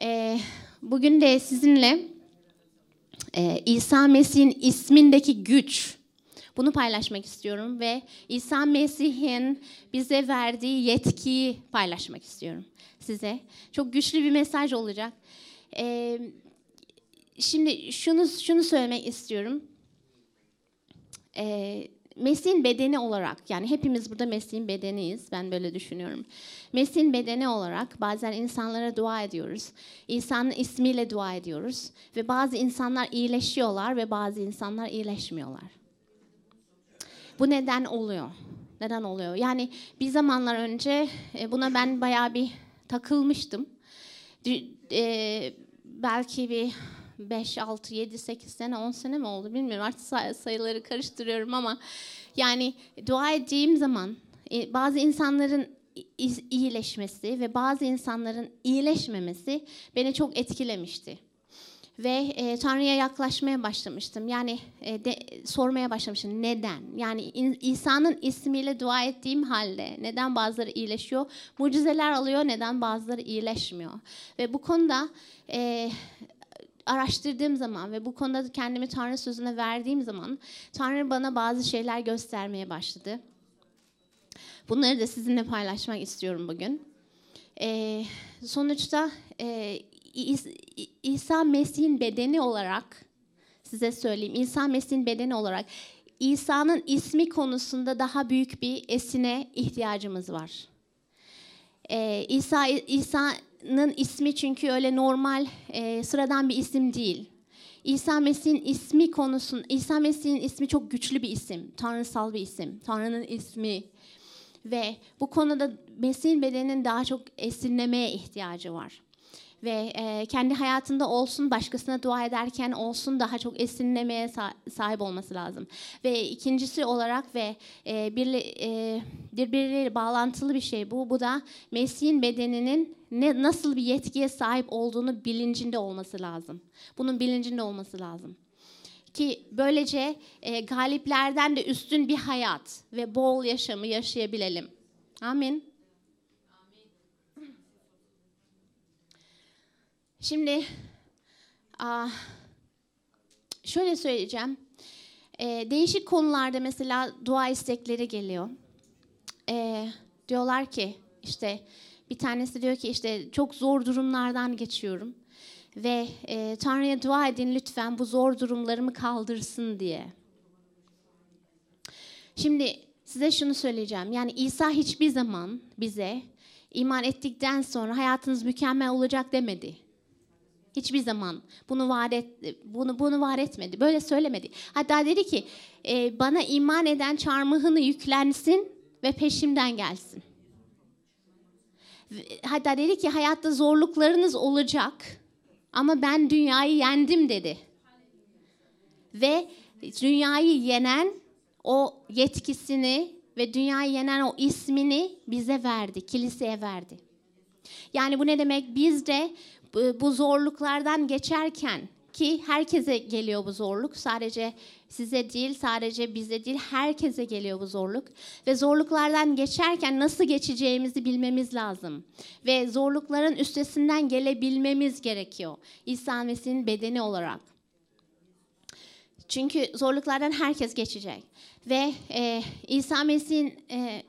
Ee, bugün de sizinle e, İsa Mesih'in ismindeki güç bunu paylaşmak istiyorum ve İsa Mesih'in bize verdiği yetkiyi paylaşmak istiyorum size. Çok güçlü bir mesaj olacak. Ee, şimdi şunu şunu söylemek istiyorum. E, Mesih'in bedeni olarak yani hepimiz burada Mesih'in bedeniyiz ben böyle düşünüyorum. Mesih'in bedeni olarak bazen insanlara dua ediyoruz. İnsanın ismiyle dua ediyoruz ve bazı insanlar iyileşiyorlar ve bazı insanlar iyileşmiyorlar. Bu neden oluyor? Neden oluyor? Yani bir zamanlar önce e, buna ben bayağı bir takılmıştım. Ee, belki bir 5, 6, 7, 8 sene, 10 sene mi oldu bilmiyorum. Artık say sayıları karıştırıyorum ama yani dua edeceğim zaman e, bazı insanların iyileşmesi ve bazı insanların iyileşmemesi beni çok etkilemişti. Ve e, Tanrı'ya yaklaşmaya başlamıştım. Yani e, de, sormaya başlamıştım. Neden? Yani in, İsa'nın ismiyle dua ettiğim halde neden bazıları iyileşiyor? Mucizeler alıyor, neden bazıları iyileşmiyor? Ve bu konuda e, araştırdığım zaman ve bu konuda kendimi Tanrı sözüne verdiğim zaman Tanrı bana bazı şeyler göstermeye başladı. Bunları da sizinle paylaşmak istiyorum bugün. Ee, sonuçta e, İsa Mesih'in bedeni olarak size söyleyeyim. İsa Mesih'in bedeni olarak İsa'nın ismi konusunda daha büyük bir esine ihtiyacımız var. Ee, İsa İsa İsa'nın ismi çünkü öyle normal, e, sıradan bir isim değil. İsa Mesih'in ismi konusun, İsa Mesih'in ismi çok güçlü bir isim, tanrısal bir isim, Tanrı'nın ismi. Ve bu konuda Mesih'in bedeninin daha çok esinlemeye ihtiyacı var ve e, kendi hayatında olsun, başkasına dua ederken olsun daha çok esinlemeye sahip olması lazım. Ve ikincisi olarak ve e, birli, e, birbirleriyle bağlantılı bir şey bu. Bu da Mesih'in bedeninin ne nasıl bir yetkiye sahip olduğunu bilincinde olması lazım. Bunun bilincinde olması lazım ki böylece e, galiplerden de üstün bir hayat ve bol yaşamı yaşayabilelim. Amin. Şimdi şöyle söyleyeceğim. Ee, değişik konularda mesela dua istekleri geliyor. Ee, diyorlar ki işte bir tanesi diyor ki işte çok zor durumlardan geçiyorum ve e, Tanrı'ya dua edin lütfen bu zor durumlarımı kaldırsın diye. Şimdi size şunu söyleyeceğim. Yani İsa hiçbir zaman bize iman ettikten sonra hayatınız mükemmel olacak demedi. Hiçbir zaman bunu var et, bunu bunu var etmedi. Böyle söylemedi. Hatta dedi ki e, bana iman eden çarmıhını yüklensin ve peşimden gelsin. Hatta dedi ki hayatta zorluklarınız olacak ama ben dünyayı yendim dedi. Ve dünyayı yenen o yetkisini ve dünyayı yenen o ismini bize verdi, kiliseye verdi. Yani bu ne demek? Biz de e, bu zorluklardan geçerken ki herkese geliyor bu zorluk. Sadece size değil, sadece bize değil, herkese geliyor bu zorluk. Ve zorluklardan geçerken nasıl geçeceğimizi bilmemiz lazım. Ve zorlukların üstesinden gelebilmemiz gerekiyor. İsa Mesih'in bedeni olarak. Çünkü zorluklardan herkes geçecek. Ve e, İsa Mesih'in e,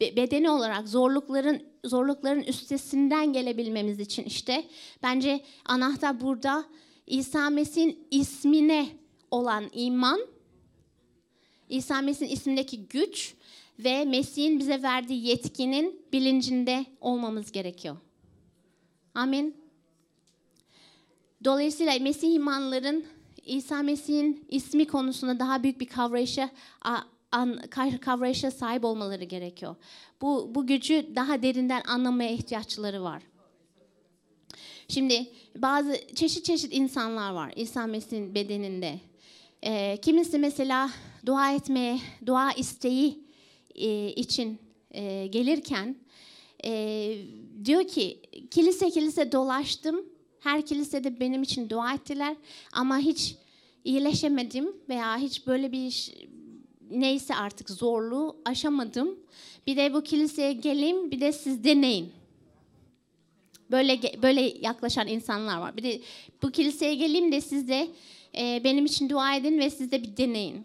bedeni olarak zorlukların zorlukların üstesinden gelebilmemiz için işte bence anahtar burada İsa Mesih'in ismine olan iman, İsa Mesih'in ismindeki güç ve Mesih'in bize verdiği yetkinin bilincinde olmamız gerekiyor. Amin. Dolayısıyla Mesih imanların İsa Mesih'in ismi konusunda daha büyük bir kavrayışa an, kavrayışa sahip olmaları gerekiyor. Bu, bu gücü daha derinden anlamaya ihtiyaçları var. Şimdi bazı çeşit çeşit insanlar var İsa Mesih'in bedeninde. E, kimisi mesela dua etmeye, dua isteği e, için e, gelirken e, diyor ki kilise kilise dolaştım. Her kilisede benim için dua ettiler ama hiç iyileşemedim veya hiç böyle bir neyse artık zorluğu aşamadım. Bir de bu kiliseye geleyim bir de siz deneyin. Böyle böyle yaklaşan insanlar var. Bir de bu kiliseye geleyim de siz de e, benim için dua edin ve siz de bir deneyin.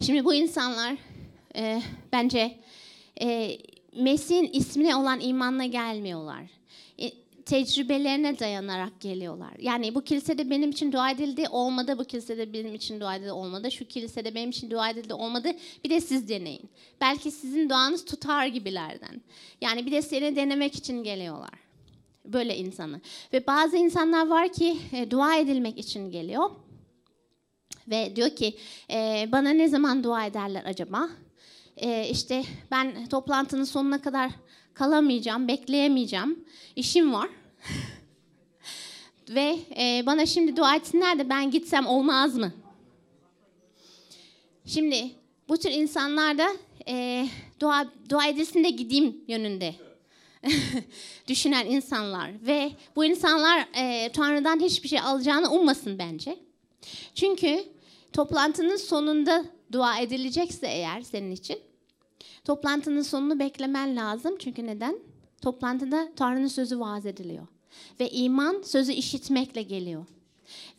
Şimdi bu insanlar e, bence e, Mesih'in ismine olan imanla gelmiyorlar tecrübelerine dayanarak geliyorlar. Yani bu kilisede benim için dua edildi olmadı, bu kilisede benim için dua edildi olmadı, şu kilisede benim için dua edildi olmadı. Bir de siz deneyin. Belki sizin duanız tutar gibilerden. Yani bir de seni denemek için geliyorlar. Böyle insanı. Ve bazı insanlar var ki e, dua edilmek için geliyor. Ve diyor ki e, bana ne zaman dua ederler acaba? E, işte ben toplantının sonuna kadar kalamayacağım, bekleyemeyeceğim. İşim var. Ve e, bana şimdi dua etsinler de ben gitsem olmaz mı? Şimdi bu tür insanlar da e, dua, dua edilsin de gideyim yönünde düşünen insanlar. Ve bu insanlar e, Tanrı'dan hiçbir şey alacağını ummasın bence. Çünkü toplantının sonunda dua edilecekse eğer senin için Toplantının sonunu beklemen lazım. Çünkü neden? Toplantıda Tanrı'nın sözü vaaz ediliyor. Ve iman sözü işitmekle geliyor.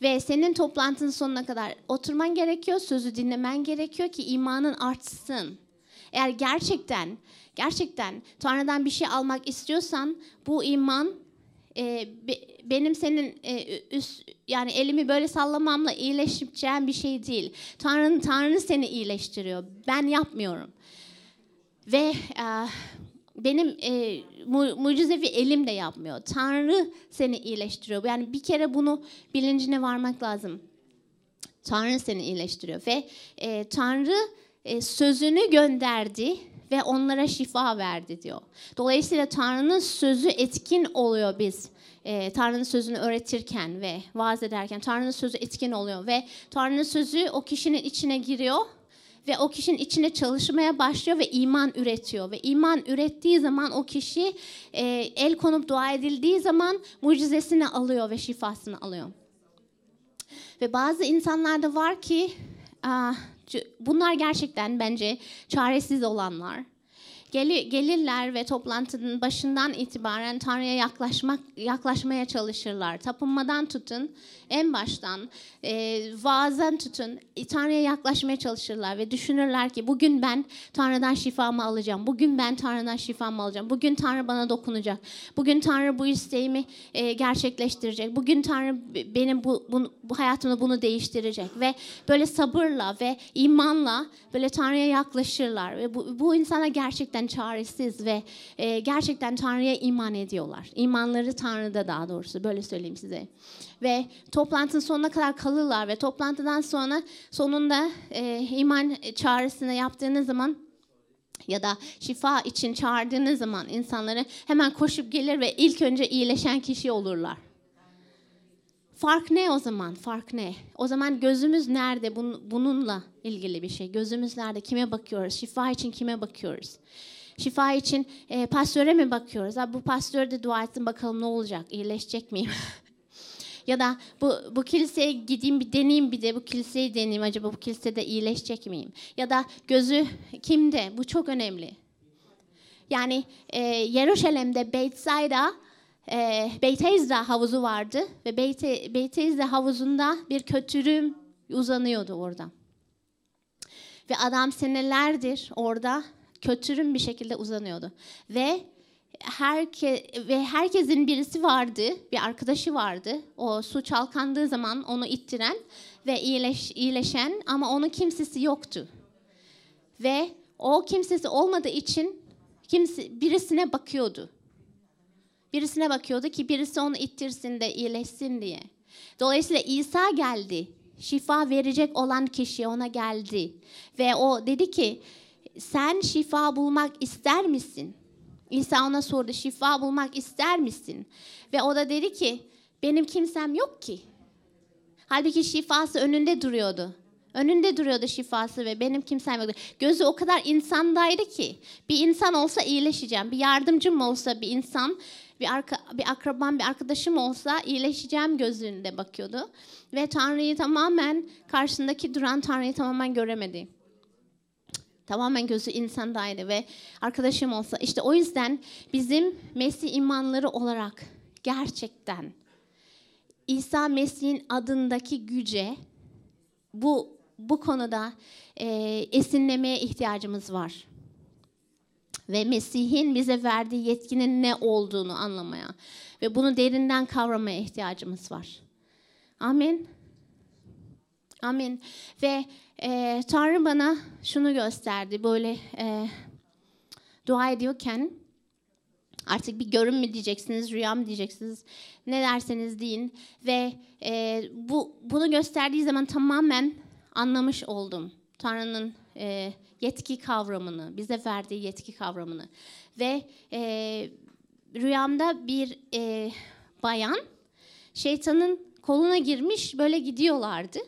Ve senin toplantının sonuna kadar oturman gerekiyor, sözü dinlemen gerekiyor ki imanın artsın. Eğer gerçekten, gerçekten Tanrı'dan bir şey almak istiyorsan bu iman e, benim senin e, üst, yani elimi böyle sallamamla iyileşeceğim bir şey değil. Tanrı'nın Tanrı seni iyileştiriyor. Ben yapmıyorum. Ve e, benim e, mu, mucizevi elimle yapmıyor. Tanrı seni iyileştiriyor. Yani bir kere bunu bilincine varmak lazım. Tanrı seni iyileştiriyor ve e, Tanrı e, sözünü gönderdi ve onlara şifa verdi diyor. Dolayısıyla Tanrı'nın sözü etkin oluyor biz. E, Tanrı'nın sözünü öğretirken ve vaaz ederken Tanrı'nın sözü etkin oluyor ve Tanrı'nın sözü o kişinin içine giriyor ve o kişinin içine çalışmaya başlıyor ve iman üretiyor. Ve iman ürettiği zaman o kişi e, el konup dua edildiği zaman mucizesini alıyor ve şifasını alıyor. Ve bazı insanlarda var ki a, ah, bunlar gerçekten bence çaresiz olanlar Gel, gelirler ve toplantının başından itibaren Tanrı'ya yaklaşmak yaklaşmaya çalışırlar. Tapınmadan tutun, en baştan e, vaazen tutun, e, Tanrı'ya yaklaşmaya çalışırlar ve düşünürler ki bugün ben Tanrı'dan şifamı alacağım. Bugün ben Tanrı'dan şifamı alacağım. Bugün Tanrı bana dokunacak. Bugün Tanrı bu isteğimi e, gerçekleştirecek. Bugün Tanrı benim bu, bu, bu hayatımda bunu değiştirecek ve böyle sabırla ve imanla böyle Tanrı'ya yaklaşırlar ve bu, bu insana gerçekten çaresiz ve e, gerçekten Tanrı'ya iman ediyorlar. İmanları Tanrı'da daha doğrusu böyle söyleyeyim size. Ve toplantının sonuna kadar kalırlar ve toplantıdan sonra sonunda e, iman çağrısını yaptığınız zaman ya da şifa için çağırdığınız zaman insanları hemen koşup gelir ve ilk önce iyileşen kişi olurlar. Fark ne o zaman? Fark ne? O zaman gözümüz nerede? Bununla ilgili bir şey. Gözümüz nerede? Kime bakıyoruz? Şifa için kime bakıyoruz? şifa için e, pastöre mi bakıyoruz? Abi bu pastöre de dua etsin bakalım ne olacak? İyileşecek miyim? ya da bu, bu kiliseye gideyim bir deneyeyim bir de bu kiliseyi deneyeyim acaba bu kilisede iyileşecek miyim? Ya da gözü kimde? Bu çok önemli. Yani e, Yeruşalim'de Beytsayda e, Beytezda havuzu vardı ve Beyte, Beytezda havuzunda bir kötürüm uzanıyordu orada. Ve adam senelerdir orada kötürüm bir şekilde uzanıyordu. Ve herke ve herkesin birisi vardı, bir arkadaşı vardı. O su çalkandığı zaman onu ittiren ve iyileş, iyileşen ama onun kimsesi yoktu. Ve o kimsesi olmadığı için kimse birisine bakıyordu. Birisine bakıyordu ki birisi onu ittirsin de iyileşsin diye. Dolayısıyla İsa geldi. Şifa verecek olan kişi ona geldi. Ve o dedi ki sen şifa bulmak ister misin? İsa ona sordu şifa bulmak ister misin? Ve o da dedi ki benim kimsem yok ki. Halbuki şifası önünde duruyordu. Önünde duruyordu şifası ve benim kimsem yoktu. Gözü o kadar insandaydı ki bir insan olsa iyileşeceğim. Bir yardımcım olsa bir insan, bir, arka, bir akraban, bir arkadaşım olsa iyileşeceğim gözünde bakıyordu. Ve Tanrı'yı tamamen karşısındaki duran Tanrı'yı tamamen göremedi. Tamamen gözü insan insandaydı ve arkadaşım olsa. işte o yüzden bizim Mesih imanları olarak gerçekten İsa Mesih'in adındaki güce bu bu konuda e, esinlemeye ihtiyacımız var. Ve Mesih'in bize verdiği yetkinin ne olduğunu anlamaya ve bunu derinden kavramaya ihtiyacımız var. Amin. Amin. Ve e, Tanrı bana şunu gösterdi böyle e, dua ediyorken artık bir görün mü diyeceksiniz, rüya mı diyeceksiniz, ne derseniz deyin ve e, bu bunu gösterdiği zaman tamamen anlamış oldum Tanrı'nın e, yetki kavramını, bize verdiği yetki kavramını ve e, rüyamda bir e, bayan şeytanın koluna girmiş böyle gidiyorlardı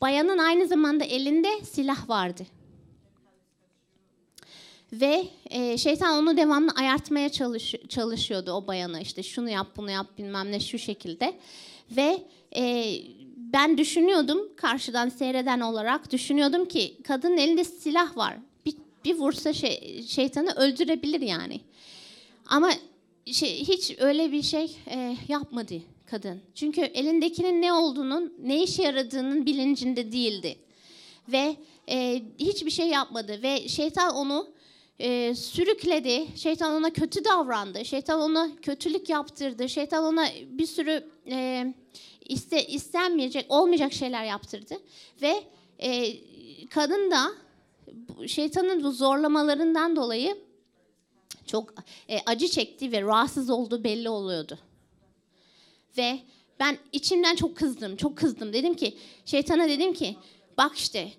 Bayanın aynı zamanda elinde silah vardı. Ve e, şeytan onu devamlı ayartmaya çalış, çalışıyordu o bayana işte şunu yap bunu yap bilmem ne şu şekilde. Ve e, ben düşünüyordum karşıdan seyreden olarak düşünüyordum ki kadının elinde silah var. Bir, bir vursa şey, şeytanı öldürebilir yani. Ama şey, hiç öyle bir şey e, yapmadı kadın. Çünkü elindekinin ne olduğunun, ne işe yaradığının bilincinde değildi. Ve e, hiçbir şey yapmadı ve şeytan onu e, sürükledi. Şeytan ona kötü davrandı. Şeytan ona kötülük yaptırdı. Şeytan ona bir sürü e, iste, istenmeyecek, olmayacak şeyler yaptırdı. Ve e, kadın da şeytanın bu zorlamalarından dolayı çok e, acı çekti ve rahatsız olduğu belli oluyordu. Ve ben içimden çok kızdım, çok kızdım. Dedim ki, şeytana dedim ki, bak işte,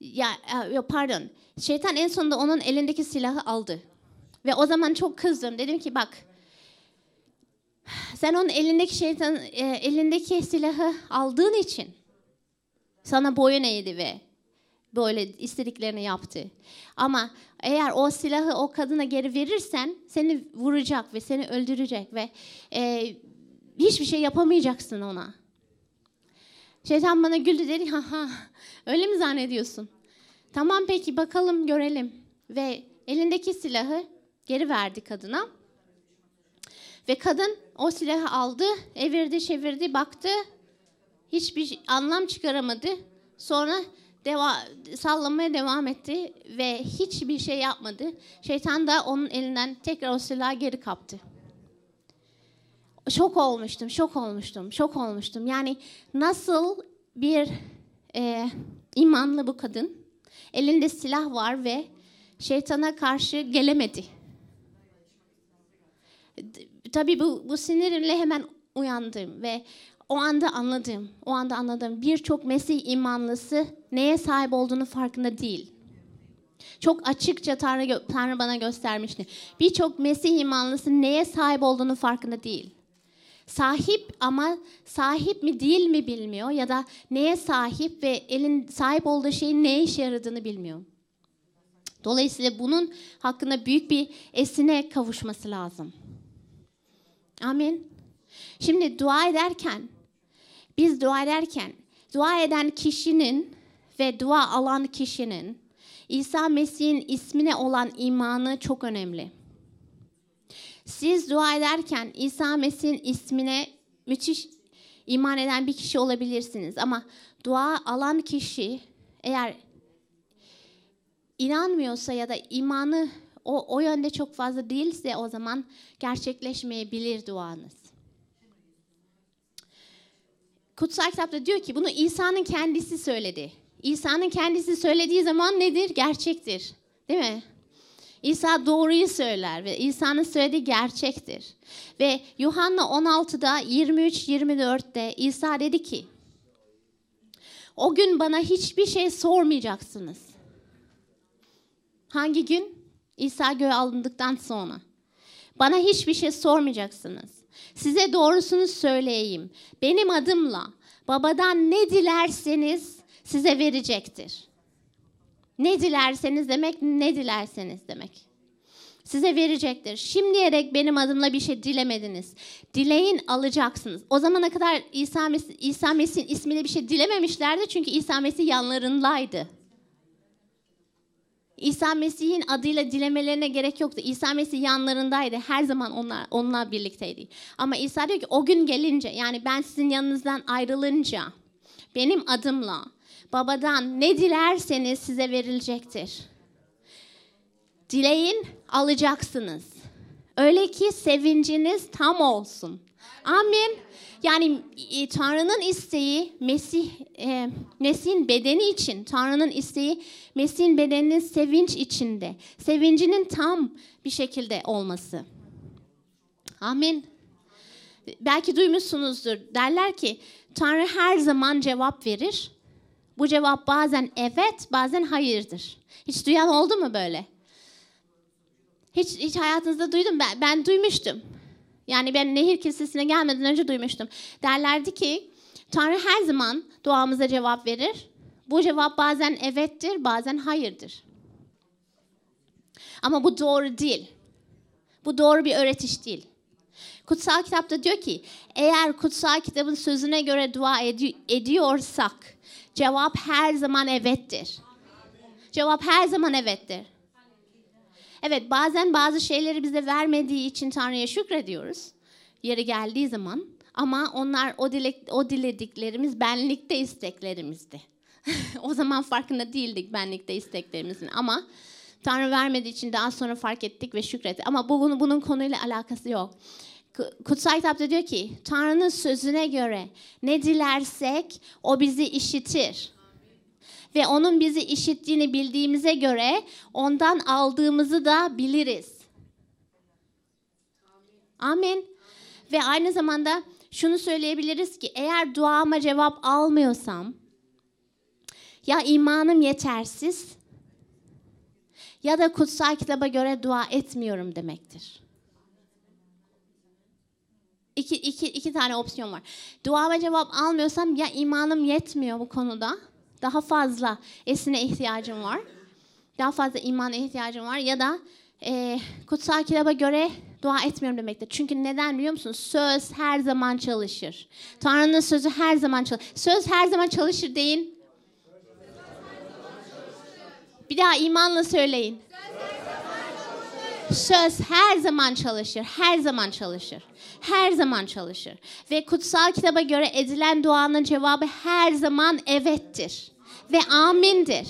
ya, ya pardon, şeytan en sonunda onun elindeki silahı aldı. Ve o zaman çok kızdım. Dedim ki bak, sen onun elindeki şeytan, e, elindeki silahı aldığın için sana boyun eğdi ve böyle istediklerini yaptı. Ama eğer o silahı o kadına geri verirsen seni vuracak ve seni öldürecek ve e, hiçbir şey yapamayacaksın ona. Şeytan bana güldü dedi ha ha öyle mi zannediyorsun? Tamam peki bakalım görelim. Ve elindeki silahı geri verdi kadına. Ve kadın o silahı aldı, evirdi, çevirdi, baktı. Hiçbir şey, anlam çıkaramadı. Sonra deva sallamaya devam etti ve hiçbir şey yapmadı. Şeytan da onun elinden tekrar o silahı geri kaptı şok olmuştum, şok olmuştum, şok olmuştum. Yani nasıl bir e, imanlı bu kadın elinde silah var ve şeytana karşı gelemedi. Tabii bu, bu sinirimle hemen uyandım ve o anda anladım. O anda anladım. Birçok Mesih imanlısı neye sahip olduğunu farkında değil. Çok açıkça Tanrı, Tanrı bana göstermişti. Birçok Mesih imanlısı neye sahip olduğunu farkında değil sahip ama sahip mi değil mi bilmiyor ya da neye sahip ve elin sahip olduğu şeyin ne işe yaradığını bilmiyor. Dolayısıyla bunun hakkında büyük bir esine kavuşması lazım. Amin. Şimdi dua ederken, biz dua ederken, dua eden kişinin ve dua alan kişinin İsa Mesih'in ismine olan imanı çok önemli. Siz dua ederken İsa Mesih'in ismine müthiş iman eden bir kişi olabilirsiniz ama dua alan kişi eğer inanmıyorsa ya da imanı o, o yönde çok fazla değilse o zaman gerçekleşmeyebilir duanız. Kutsal kitapta diyor ki bunu İsa'nın kendisi söyledi. İsa'nın kendisi söylediği zaman nedir? Gerçektir. Değil mi? İsa doğruyu söyler ve İsa'nın söylediği gerçektir. Ve Yuhanna 16'da 23-24'te İsa dedi ki o gün bana hiçbir şey sormayacaksınız. Hangi gün? İsa göğe alındıktan sonra. Bana hiçbir şey sormayacaksınız. Size doğrusunu söyleyeyim. Benim adımla babadan ne dilerseniz size verecektir.'' Ne dilerseniz demek, ne dilerseniz demek. Size verecektir. Şimdiye dek benim adımla bir şey dilemediniz. Dileyin alacaksınız. O zamana kadar İsa, Mesih, İsa Mesih'in ismiyle bir şey dilememişlerdi çünkü İsa Mesih yanlarındaydı. İsa Mesih'in adıyla dilemelerine gerek yoktu. İsa Mesih yanlarındaydı. Her zaman onlar, onunla birlikteydi. Ama İsa diyor ki o gün gelince yani ben sizin yanınızdan ayrılınca benim adımla babadan ne dilerseniz size verilecektir. Dileyin alacaksınız. Öyle ki sevinciniz tam olsun. Amin. Yani e, Tanrı'nın isteği Mesih e, Mesih'in bedeni için, Tanrı'nın isteği Mesih'in bedeninin sevinç içinde, sevincinin tam bir şekilde olması. Amin. Belki duymuşsunuzdur. Derler ki Tanrı her zaman cevap verir bu cevap bazen evet, bazen hayırdır. Hiç duyan oldu mu böyle? Hiç, hiç hayatınızda duydum ben, ben duymuştum. Yani ben nehir kilisesine gelmeden önce duymuştum. Derlerdi ki Tanrı her zaman duamıza cevap verir. Bu cevap bazen evettir, bazen hayırdır. Ama bu doğru değil. Bu doğru bir öğretiş değil. Kutsal kitapta diyor ki eğer kutsal kitabın sözüne göre dua ed- ediyorsak Cevap her zaman evettir. Cevap her zaman evettir. Evet bazen bazı şeyleri bize vermediği için Tanrı'ya şükrediyoruz. Yeri geldiği zaman ama onlar o, dilek, o dilediklerimiz benlikte isteklerimizdi. o zaman farkında değildik benlikte isteklerimizin ama Tanrı vermediği için daha sonra fark ettik ve şükrettik. Ama bu, bunun konuyla alakası yok. Kutsal Kitap'ta diyor ki Tanrı'nın sözüne göre ne dilersek o bizi işitir. Ve onun bizi işittiğini bildiğimize göre ondan aldığımızı da biliriz. Amin. Ve aynı zamanda şunu söyleyebiliriz ki eğer duama cevap almıyorsam ya imanım yetersiz ya da kutsal kitaba göre dua etmiyorum demektir. İki, iki, iki tane opsiyon var. Du'a ve cevap almıyorsam ya imanım yetmiyor bu konuda. Daha fazla esine ihtiyacım var. Daha fazla imana ihtiyacım var. Ya da e, kutsal kitaba göre dua etmiyorum demektir. Çünkü neden biliyor musunuz? Söz her zaman çalışır. Tanrı'nın sözü her zaman çalışır. Söz her zaman çalışır deyin. Bir daha imanla söyleyin. Söz her zaman çalışır. Her zaman çalışır her zaman çalışır. Ve kutsal kitaba göre edilen duanın cevabı her zaman evettir. Ve amindir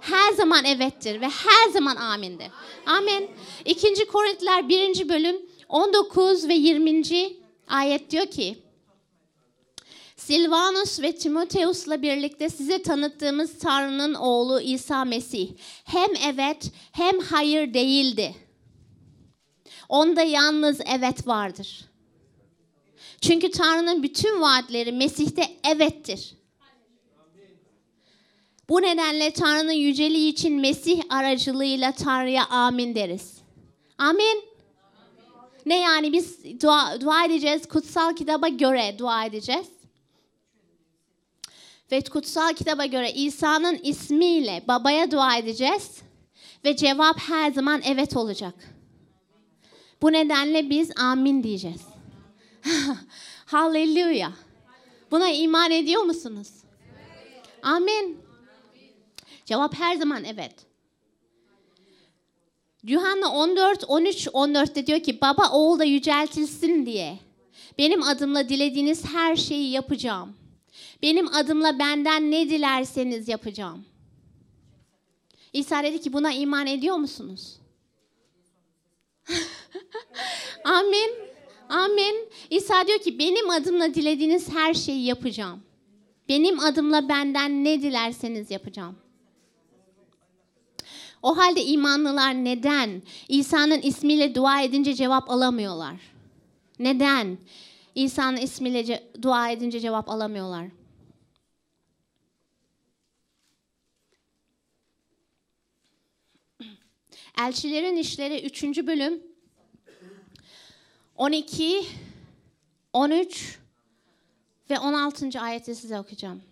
her zaman evettir ve her zaman amindir. Amin. 2. Korintiler 1. bölüm 19 ve 20. ayet diyor ki Silvanus ve Timoteus'la birlikte size tanıttığımız Tanrı'nın oğlu İsa Mesih hem evet hem hayır değildi. Onda yalnız evet vardır. Çünkü Tanrı'nın bütün vaatleri Mesih'te evettir. Bu nedenle Tanrı'nın yüceliği için Mesih aracılığıyla Tanrı'ya amin deriz. Amin. Ne yani biz dua, dua edeceğiz, kutsal kitaba göre dua edeceğiz. Ve kutsal kitaba göre İsa'nın ismiyle babaya dua edeceğiz. Ve cevap her zaman evet olacak. Bu nedenle biz amin diyeceğiz. Hallelujah. Buna iman ediyor musunuz? Amin. Cevap her zaman evet. Yuhanna 14, 13, 14'te diyor ki baba oğul da yüceltilsin diye. Benim adımla dilediğiniz her şeyi yapacağım. Benim adımla benden ne dilerseniz yapacağım. İsa dedi ki buna iman ediyor musunuz? Amin. Amin. İsa diyor ki benim adımla dilediğiniz her şeyi yapacağım. Benim adımla benden ne dilerseniz yapacağım. O halde imanlılar neden İsa'nın ismiyle dua edince cevap alamıyorlar? Neden İsa'nın ismiyle ce- dua edince cevap alamıyorlar? Elçilerin İşleri 3. bölüm 12, 13 ve 16. ayeti size okuyacağım.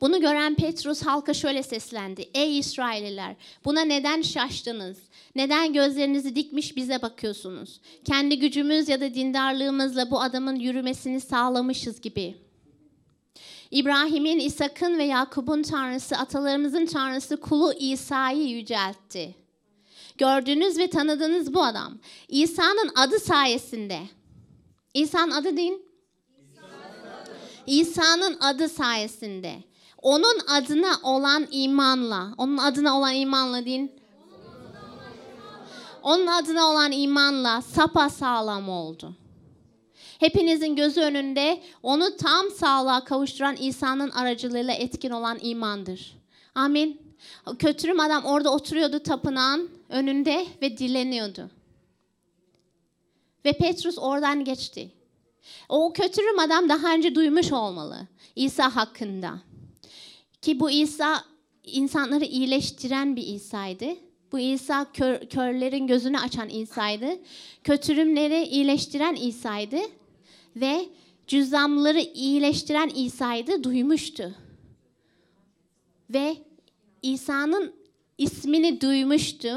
Bunu gören Petrus halka şöyle seslendi. Ey İsrailliler buna neden şaştınız? Neden gözlerinizi dikmiş bize bakıyorsunuz? Kendi gücümüz ya da dindarlığımızla bu adamın yürümesini sağlamışız gibi. İbrahim'in, İshak'ın ve Yakub'un tanrısı, atalarımızın tanrısı kulu İsa'yı yüceltti. Gördüğünüz ve tanıdığınız bu adam. İsa'nın adı sayesinde. İsa'nın adı deyin. İsa'nın adı sayesinde. Onun adına olan imanla, onun adına olan imanla din. Onun adına olan imanla sapa sağlam oldu. Hepinizin gözü önünde onu tam sağlığa kavuşturan İsa'nın aracılığıyla etkin olan imandır. Amin. Kötürüm adam orada oturuyordu tapınağın önünde ve dileniyordu. Ve Petrus oradan geçti. O kötürüm adam daha önce duymuş olmalı İsa hakkında. Ki bu İsa insanları iyileştiren bir İsa'ydı. Bu İsa kör, körlerin gözünü açan İsa'ydı. Kötürümleri iyileştiren İsa'ydı. Ve cüzdanları iyileştiren İsa'ydı duymuştu. Ve İsa'nın ismini duymuştu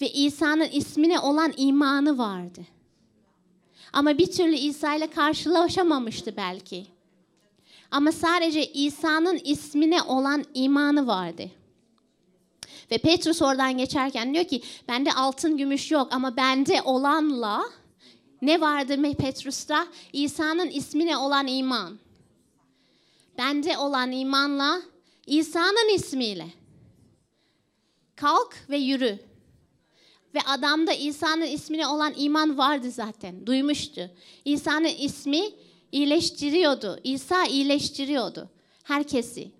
ve İsa'nın ismine olan imanı vardı. Ama bir türlü İsa ile karşılaşamamıştı belki. Ama sadece İsa'nın ismine olan imanı vardı. Ve Petrus oradan geçerken diyor ki bende altın gümüş yok ama bende olanla ne vardı mı Petrus'ta? İsa'nın ismine olan iman. Bende olan imanla İsa'nın ismiyle. Kalk ve yürü. Ve adamda İsa'nın ismine olan iman vardı zaten. Duymuştu. İsa'nın ismi iyileştiriyordu. İsa iyileştiriyordu herkesi.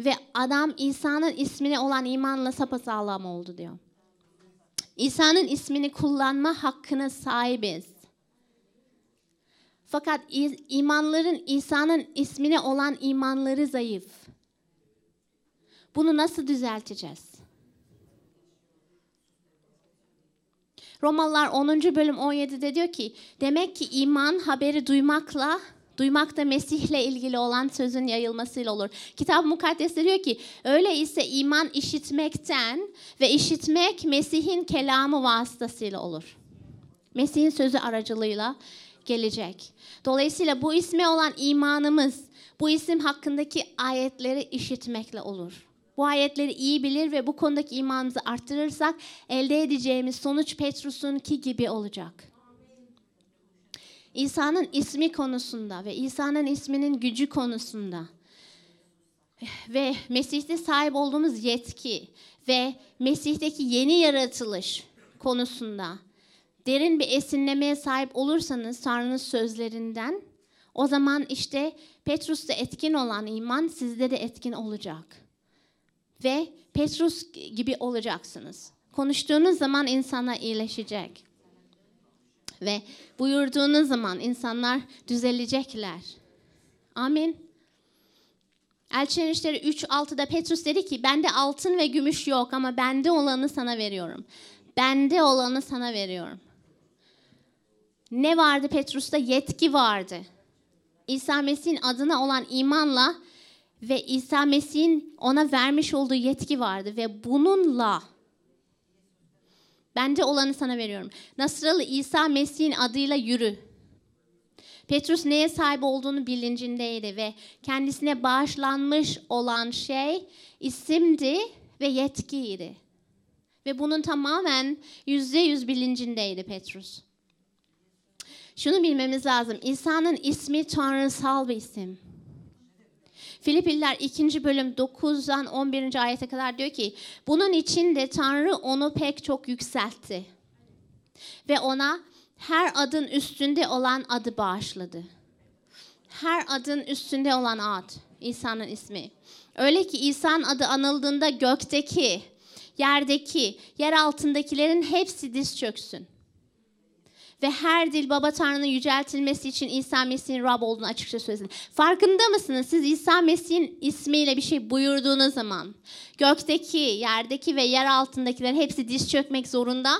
Ve adam İsa'nın ismine olan imanla sapasağlam oldu diyor. İsa'nın ismini kullanma hakkına sahibiz. Fakat imanların İsa'nın ismine olan imanları zayıf. Bunu nasıl düzelteceğiz? Romalılar 10. bölüm 17'de diyor ki demek ki iman haberi duymakla Duymak da Mesih'le ilgili olan sözün yayılmasıyla olur. Kitap mukaddes diyor ki öyle ise iman işitmekten ve işitmek Mesih'in kelamı vasıtasıyla olur. Mesih'in sözü aracılığıyla gelecek. Dolayısıyla bu isme olan imanımız bu isim hakkındaki ayetleri işitmekle olur bu ayetleri iyi bilir ve bu konudaki imanımızı arttırırsak elde edeceğimiz sonuç Petrus'unki gibi olacak. İsa'nın ismi konusunda ve İsa'nın isminin gücü konusunda ve Mesih'te sahip olduğumuz yetki ve Mesih'teki yeni yaratılış konusunda derin bir esinlemeye sahip olursanız Tanrı'nın sözlerinden o zaman işte Petrus'ta etkin olan iman sizde de etkin olacak.'' ve Petrus gibi olacaksınız. Konuştuğunuz zaman insanlar iyileşecek. Ve buyurduğunuz zaman insanlar düzelecekler. Amin. Elçilerin İşleri 3.6'da Petrus dedi ki bende altın ve gümüş yok ama bende olanı sana veriyorum. Bende olanı sana veriyorum. Ne vardı Petrus'ta? Yetki vardı. İsa Mesih'in adına olan imanla ve İsa Mesih'in ona vermiş olduğu yetki vardı ve bununla bence olanı sana veriyorum. Nasralı İsa Mesih'in adıyla yürü. Petrus neye sahip olduğunu bilincindeydi ve kendisine bağışlanmış olan şey isimdi ve yetkiydi. Ve bunun tamamen yüzde yüz bilincindeydi Petrus. Şunu bilmemiz lazım. İsa'nın ismi tanrısal bir isim. Filipililer 2. bölüm 9'dan 11. ayete kadar diyor ki bunun için de Tanrı onu pek çok yükseltti ve ona her adın üstünde olan adı bağışladı. Her adın üstünde olan ad İsa'nın ismi. Öyle ki İsa'nın adı anıldığında gökteki, yerdeki, yer altındakilerin hepsi diz çöksün. Ve her dil baba Tanrı'nın yüceltilmesi için İsa Mesih'in Rab olduğunu açıkça söyledi. Farkında mısınız? Siz İsa Mesih'in ismiyle bir şey buyurduğunuz zaman gökteki, yerdeki ve yer altındakilerin hepsi diz çökmek zorunda.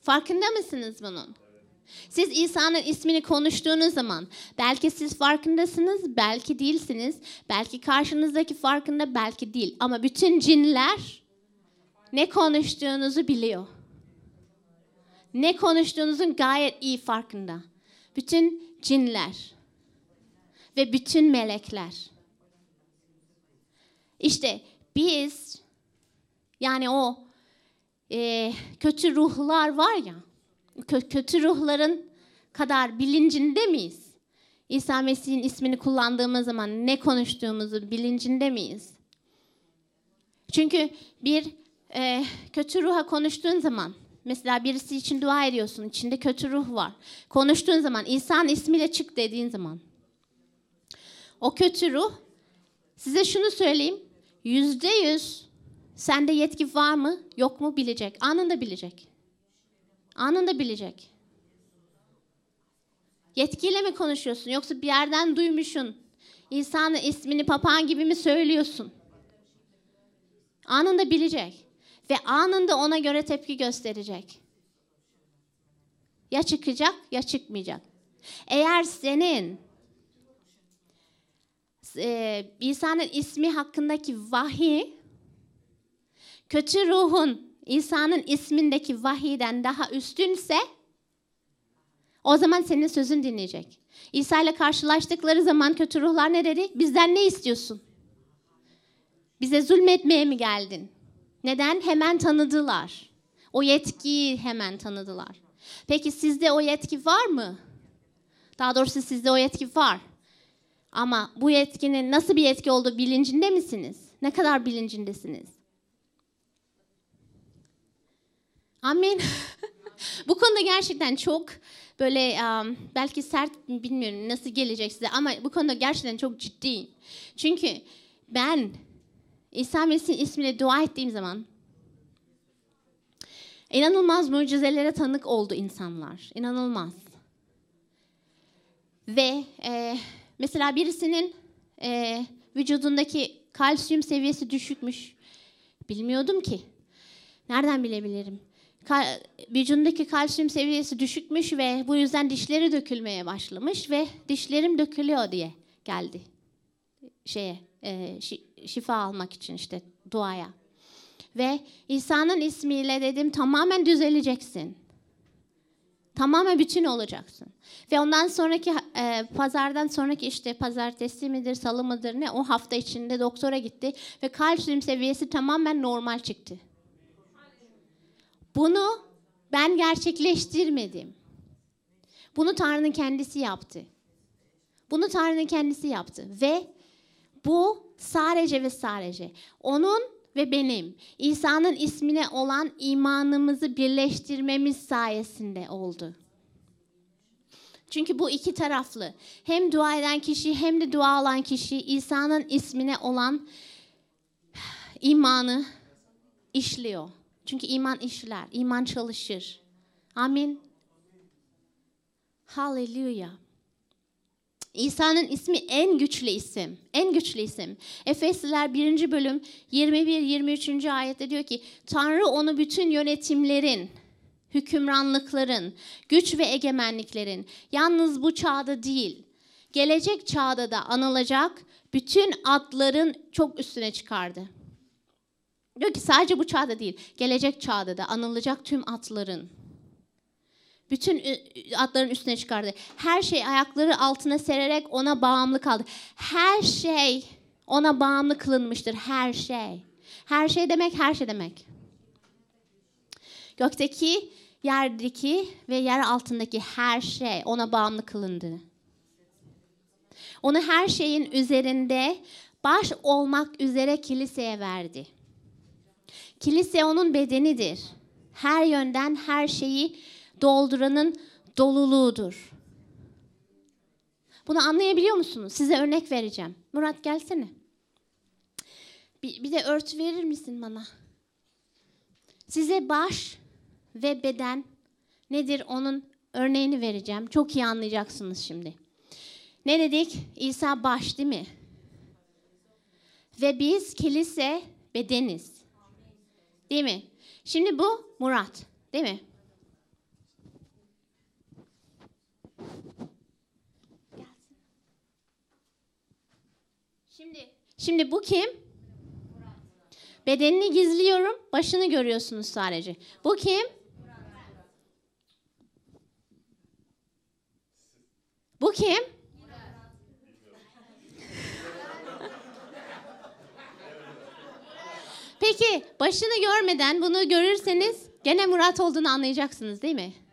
Farkında mısınız bunun? Siz İsa'nın ismini konuştuğunuz zaman belki siz farkındasınız, belki değilsiniz. Belki karşınızdaki farkında, belki değil. Ama bütün cinler ne konuştuğunuzu biliyor. Ne konuştuğunuzun gayet iyi farkında. Bütün cinler ve bütün melekler. İşte biz yani o e, kötü ruhlar var ya kö- kötü ruhların kadar bilincinde miyiz? İsa Mesih'in ismini kullandığımız zaman ne konuştuğumuzu bilincinde miyiz? Çünkü bir e, kötü ruha konuştuğun zaman Mesela birisi için dua ediyorsun. içinde kötü ruh var. Konuştuğun zaman insan ismiyle çık dediğin zaman. O kötü ruh size şunu söyleyeyim. Yüzde yüz sende yetki var mı yok mu bilecek. Anında bilecek. Anında bilecek. Yetkiyle mi konuşuyorsun yoksa bir yerden duymuşsun. İsa'nın ismini papağan gibi mi söylüyorsun? Anında bilecek. Ve anında ona göre tepki gösterecek. Ya çıkacak ya çıkmayacak. Eğer senin e, İsa'nın ismi hakkındaki vahiy kötü ruhun İsa'nın ismindeki vahiyden daha üstünse o zaman senin sözün dinleyecek. İsa ile karşılaştıkları zaman kötü ruhlar ne dedi? Bizden ne istiyorsun? Bize zulmetmeye mi geldin? Neden? Hemen tanıdılar. O yetkiyi hemen tanıdılar. Peki sizde o yetki var mı? Daha doğrusu sizde o yetki var. Ama bu yetkinin nasıl bir yetki olduğu bilincinde misiniz? Ne kadar bilincindesiniz? Amin. bu konuda gerçekten çok böyle um, belki sert bilmiyorum nasıl gelecek size ama bu konuda gerçekten çok ciddiyim. Çünkü ben İsa Mesih'in ismiyle dua ettiğim zaman inanılmaz mucizelere tanık oldu insanlar. İnanılmaz. Ve e, mesela birisinin e, vücudundaki kalsiyum seviyesi düşükmüş. Bilmiyordum ki. Nereden bilebilirim? Ka- vücudundaki kalsiyum seviyesi düşükmüş ve bu yüzden dişleri dökülmeye başlamış ve dişlerim dökülüyor diye geldi şeye e, şifa almak için işte duaya. Ve İsa'nın ismiyle dedim tamamen düzeleceksin. Tamamen bütün olacaksın. Ve ondan sonraki e, pazardan sonraki işte pazartesi midir, salı mıdır ne o hafta içinde doktora gitti ve kalsiyum seviyesi tamamen normal çıktı. Bunu ben gerçekleştirmedim. Bunu Tanrı'nın kendisi yaptı. Bunu Tanrı'nın kendisi yaptı ve bu sadece ve sadece onun ve benim İsa'nın ismine olan imanımızı birleştirmemiz sayesinde oldu. Çünkü bu iki taraflı. Hem dua eden kişi hem de dua alan kişi İsa'nın ismine olan imanı işliyor. Çünkü iman işler, iman çalışır. Amin. Hallelujah. İsa'nın ismi en güçlü isim. En güçlü isim. Efesliler 1. bölüm 21-23. ayette diyor ki Tanrı onu bütün yönetimlerin, hükümranlıkların, güç ve egemenliklerin yalnız bu çağda değil, gelecek çağda da anılacak bütün adların çok üstüne çıkardı. Diyor ki sadece bu çağda değil, gelecek çağda da anılacak tüm adların bütün atların üstüne çıkardı. Her şey ayakları altına sererek ona bağımlı kaldı. Her şey ona bağımlı kılınmıştır. Her şey. Her şey demek, her şey demek. Gökteki, yerdeki ve yer altındaki her şey ona bağımlı kılındı. Onu her şeyin üzerinde baş olmak üzere kiliseye verdi. Kilise onun bedenidir. Her yönden her şeyi dolduranın doluluğudur. Bunu anlayabiliyor musunuz? Size örnek vereceğim. Murat gelsene. Bir, bir de örtü verir misin bana? Size baş ve beden nedir onun örneğini vereceğim. Çok iyi anlayacaksınız şimdi. Ne dedik? İsa baş değil mi? Ve biz kilise bedeniz. Değil mi? Şimdi bu Murat değil mi? Şimdi şimdi bu kim? Bedenini gizliyorum. Başını görüyorsunuz sadece. Bu kim? Bu kim? Peki başını görmeden bunu görürseniz gene Murat olduğunu anlayacaksınız değil mi? Evet.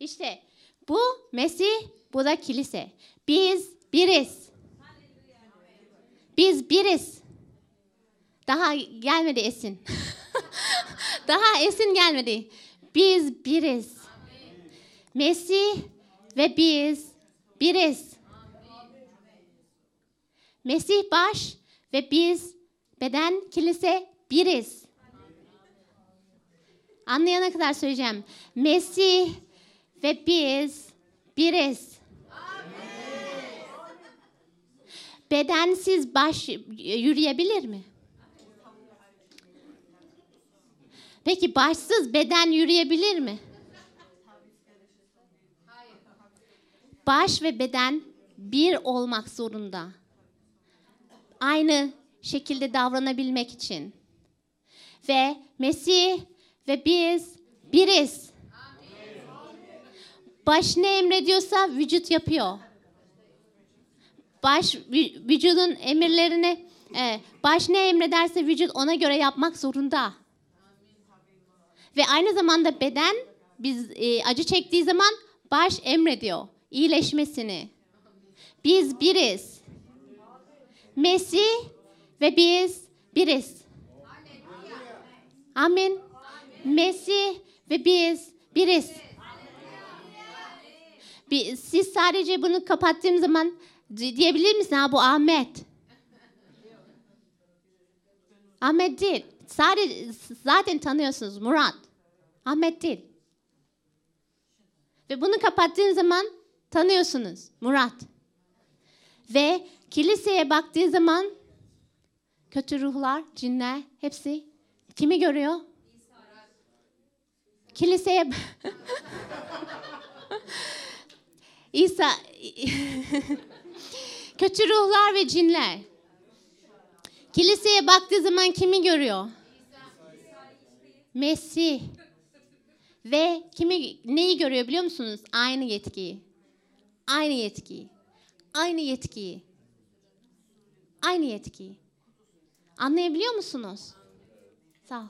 İşte bu Mesih, bu da kilise. Biz biriz. Biz biriz. Daha gelmedi Esin. Daha Esin gelmedi. Biz biriz. Mesih ve biz biriz. Mesih baş ve biz beden kilise biriz. Anlayana kadar söyleyeceğim. Mesih ve biz biriz. bedensiz baş yürüyebilir mi? Peki başsız beden yürüyebilir mi? Baş ve beden bir olmak zorunda. Aynı şekilde davranabilmek için. Ve Mesih ve biz biriz. Baş ne emrediyorsa vücut yapıyor baş vücudun emirlerini e, baş ne emrederse vücut ona göre yapmak zorunda. Ve aynı zamanda beden biz e, acı çektiği zaman baş emrediyor iyileşmesini. Biz biriz. Mesih ve biz biriz. Amin. Mesih ve biz biriz. Siz sadece bunu kapattığım zaman diyebilir misin ha bu Ahmet? Ahmet değil. Sadece, zaten tanıyorsunuz Murat. Ahmet değil. Ve bunu kapattığın zaman tanıyorsunuz Murat. Ve kiliseye baktığı zaman kötü ruhlar, cinler hepsi kimi görüyor? Kiliseye İsa Kötü ruhlar ve cinler. Kiliseye baktığı zaman kimi görüyor? Mesih. Ve kimi neyi görüyor biliyor musunuz? Aynı yetkiyi. Aynı yetkiyi. Aynı yetkiyi. Aynı yetkiyi. Anlayabiliyor musunuz? Sağ ol.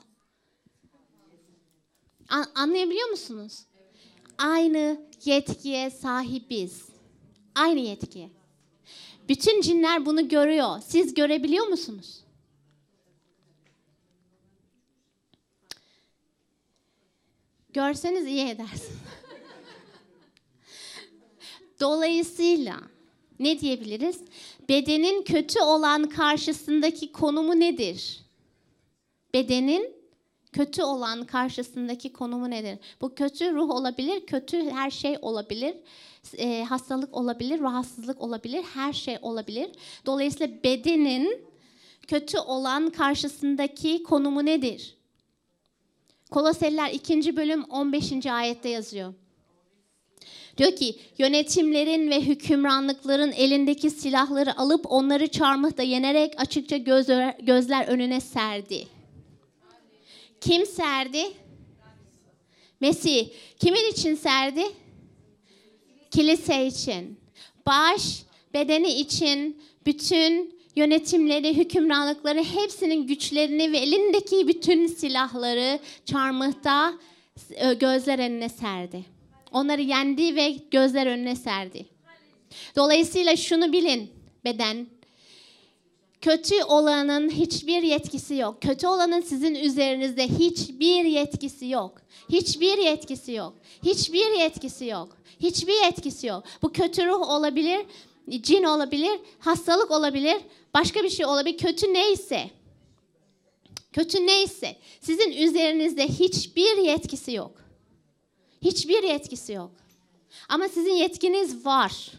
An anlayabiliyor musunuz? Aynı yetkiye sahibiz. Aynı yetkiye. Bütün cinler bunu görüyor. Siz görebiliyor musunuz? Görseniz iyi edersiniz. Dolayısıyla ne diyebiliriz? Bedenin kötü olan karşısındaki konumu nedir? Bedenin kötü olan karşısındaki konumu nedir? Bu kötü ruh olabilir, kötü her şey olabilir e, hastalık olabilir, rahatsızlık olabilir, her şey olabilir. Dolayısıyla bedenin kötü olan karşısındaki konumu nedir? Koloseliler 2. bölüm 15. ayette yazıyor. Diyor ki yönetimlerin ve hükümranlıkların elindeki silahları alıp onları çarmıhta yenerek açıkça göz, gözler önüne serdi. Kim serdi? Mesih. Kimin için serdi? kilise için, baş, bedeni için, bütün yönetimleri, hükümranlıkları, hepsinin güçlerini ve elindeki bütün silahları çarmıhta e, gözler önüne serdi. Onları yendi ve gözler önüne serdi. Dolayısıyla şunu bilin beden kötü olanın hiçbir yetkisi yok. Kötü olanın sizin üzerinizde hiçbir yetkisi yok. Hiçbir yetkisi yok. Hiçbir yetkisi yok. Hiçbir etkisi yok. Bu kötü ruh olabilir, cin olabilir, hastalık olabilir, başka bir şey olabilir. Kötü neyse, kötü neyse sizin üzerinizde hiçbir yetkisi yok. Hiçbir yetkisi yok. Ama sizin yetkiniz var.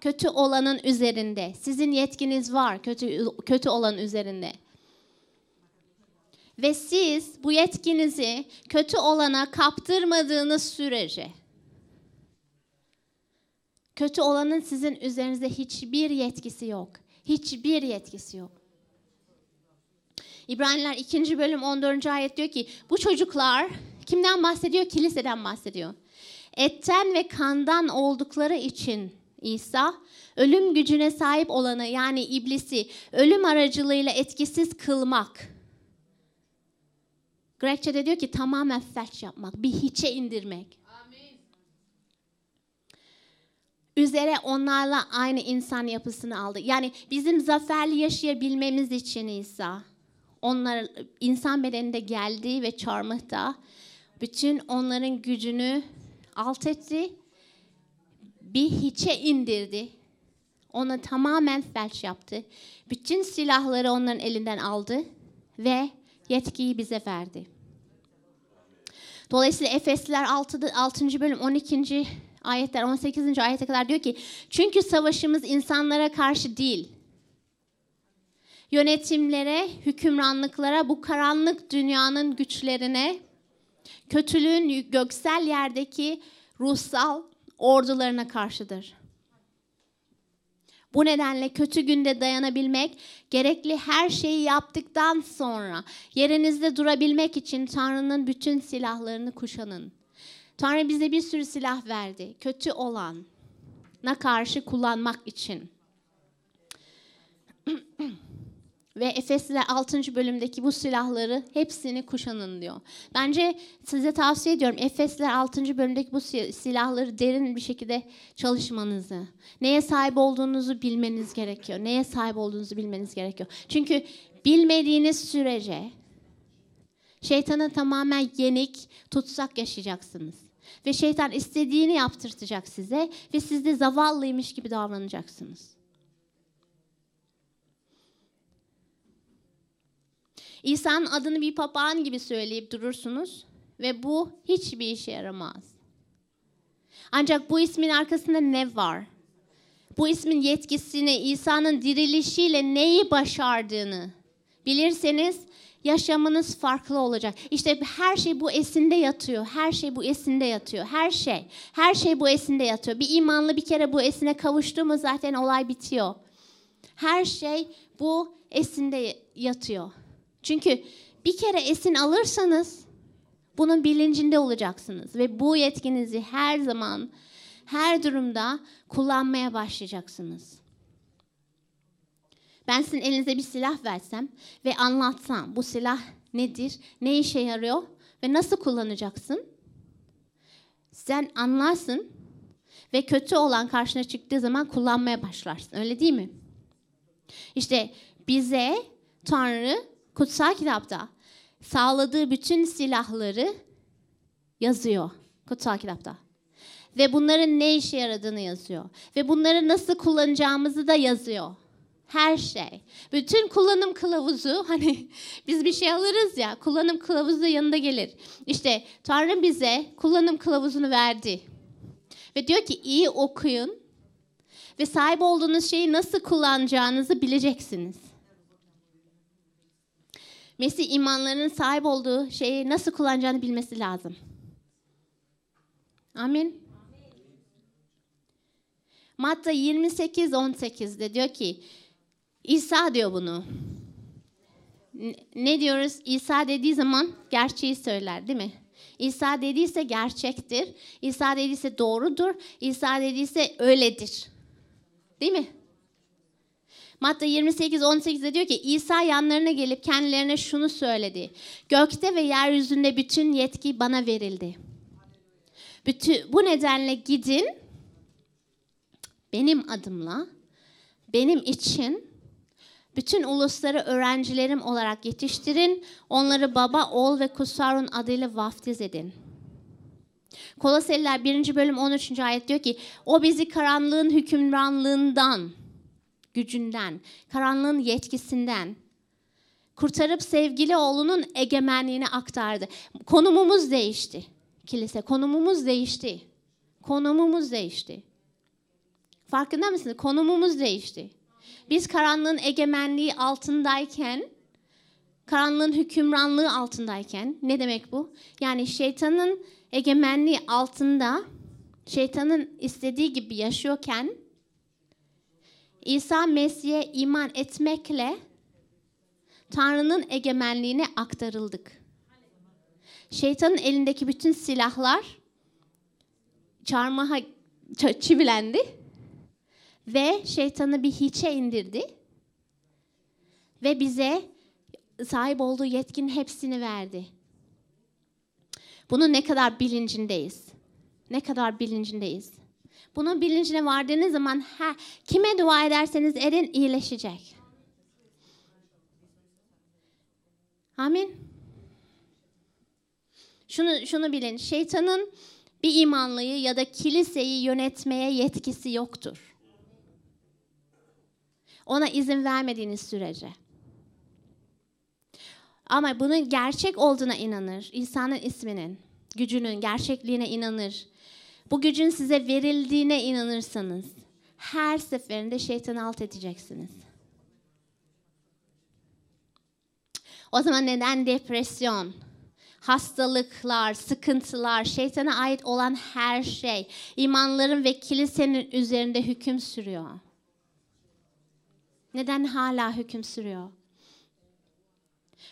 Kötü olanın üzerinde. Sizin yetkiniz var kötü kötü olanın üzerinde. Ve siz bu yetkinizi kötü olana kaptırmadığınız sürece Kötü olanın sizin üzerinize hiçbir yetkisi yok. Hiçbir yetkisi yok. İbraniler 2. bölüm 14. ayet diyor ki bu çocuklar kimden bahsediyor? Kiliseden bahsediyor. Etten ve kandan oldukları için İsa ölüm gücüne sahip olanı yani iblisi ölüm aracılığıyla etkisiz kılmak. Grekçe'de diyor ki tamamen felç yapmak, bir hiçe indirmek. üzere onlarla aynı insan yapısını aldı. Yani bizim zaferli yaşayabilmemiz için İsa onlar insan bedeninde geldi ve çarmıhta bütün onların gücünü alt etti. Bir hiçe indirdi. Ona tamamen felç yaptı. Bütün silahları onların elinden aldı ve yetkiyi bize verdi. Dolayısıyla Efesliler 6. bölüm 12 ayetler 18. ayete kadar diyor ki çünkü savaşımız insanlara karşı değil. Yönetimlere, hükümranlıklara, bu karanlık dünyanın güçlerine, kötülüğün göksel yerdeki ruhsal ordularına karşıdır. Bu nedenle kötü günde dayanabilmek, gerekli her şeyi yaptıktan sonra yerinizde durabilmek için Tanrı'nın bütün silahlarını kuşanın. Tanrı bize bir sürü silah verdi. Kötü olana karşı kullanmak için. Ve Efesliler 6. bölümdeki bu silahları hepsini kuşanın diyor. Bence size tavsiye ediyorum Efesliler 6. bölümdeki bu silahları derin bir şekilde çalışmanızı, neye sahip olduğunuzu bilmeniz gerekiyor. Neye sahip olduğunuzu bilmeniz gerekiyor. Çünkü bilmediğiniz sürece şeytana tamamen yenik tutsak yaşayacaksınız. Ve şeytan istediğini yaptırtacak size ve siz de zavallıymış gibi davranacaksınız. İsa'nın adını bir papağan gibi söyleyip durursunuz ve bu hiçbir işe yaramaz. Ancak bu ismin arkasında ne var? Bu ismin yetkisini, İsa'nın dirilişiyle neyi başardığını bilirseniz Yaşamınız farklı olacak. İşte her şey bu esinde yatıyor. Her şey bu esinde yatıyor. Her şey. Her şey bu esinde yatıyor. Bir imanlı bir kere bu esine kavuştu mu zaten olay bitiyor. Her şey bu esinde yatıyor. Çünkü bir kere esin alırsanız bunun bilincinde olacaksınız ve bu yetkinizi her zaman her durumda kullanmaya başlayacaksınız. Ben sizin elinize bir silah versem ve anlatsam bu silah nedir, ne işe yarıyor ve nasıl kullanacaksın? Sen anlarsın ve kötü olan karşına çıktığı zaman kullanmaya başlarsın. Öyle değil mi? İşte bize Tanrı kutsal kitapta sağladığı bütün silahları yazıyor kutsal kitapta. Ve bunların ne işe yaradığını yazıyor. Ve bunları nasıl kullanacağımızı da yazıyor her şey. Bütün kullanım kılavuzu hani biz bir şey alırız ya kullanım kılavuzu da yanında gelir. İşte Tanrı bize kullanım kılavuzunu verdi. Ve diyor ki iyi okuyun ve sahip olduğunuz şeyi nasıl kullanacağınızı bileceksiniz. Mesih imanlarının sahip olduğu şeyi nasıl kullanacağını bilmesi lazım. Amin. Matta 28-18'de diyor ki İsa diyor bunu. Ne diyoruz? İsa dediği zaman gerçeği söyler değil mi? İsa dediyse gerçektir. İsa dediyse doğrudur. İsa dediyse öyledir. Değil mi? Matta 28 18'de diyor ki İsa yanlarına gelip kendilerine şunu söyledi. Gökte ve yeryüzünde bütün yetki bana verildi. Bütün, bu nedenle gidin benim adımla benim için bütün ulusları öğrencilerim olarak yetiştirin. Onları baba, oğul ve kusarun adıyla vaftiz edin. Koloseliler 1. bölüm 13. ayet diyor ki o bizi karanlığın hükümranlığından, gücünden, karanlığın yetkisinden kurtarıp sevgili oğlunun egemenliğini aktardı. Konumumuz değişti kilise, konumumuz değişti. Konumumuz değişti. Farkında mısınız? Konumumuz değişti. Biz karanlığın egemenliği altındayken, karanlığın hükümranlığı altındayken, ne demek bu? Yani şeytanın egemenliği altında, şeytanın istediği gibi yaşıyorken, İsa Mesih'e iman etmekle Tanrı'nın egemenliğine aktarıldık. Şeytanın elindeki bütün silahlar çarmıha çivilendi ve şeytanı bir hiçe indirdi. Ve bize sahip olduğu yetkinin hepsini verdi. Bunu ne kadar bilincindeyiz? Ne kadar bilincindeyiz? Bunun bilincine vardığınız zaman ha, kime dua ederseniz erin iyileşecek. Amin. Şunu şunu bilin. Şeytanın bir imanlıyı ya da kiliseyi yönetmeye yetkisi yoktur. Ona izin vermediğiniz sürece. Ama bunun gerçek olduğuna inanır. İsa'nın isminin, gücünün gerçekliğine inanır. Bu gücün size verildiğine inanırsanız her seferinde şeytanı alt edeceksiniz. O zaman neden depresyon, hastalıklar, sıkıntılar, şeytana ait olan her şey imanların ve kilisenin üzerinde hüküm sürüyor? Neden hala hüküm sürüyor?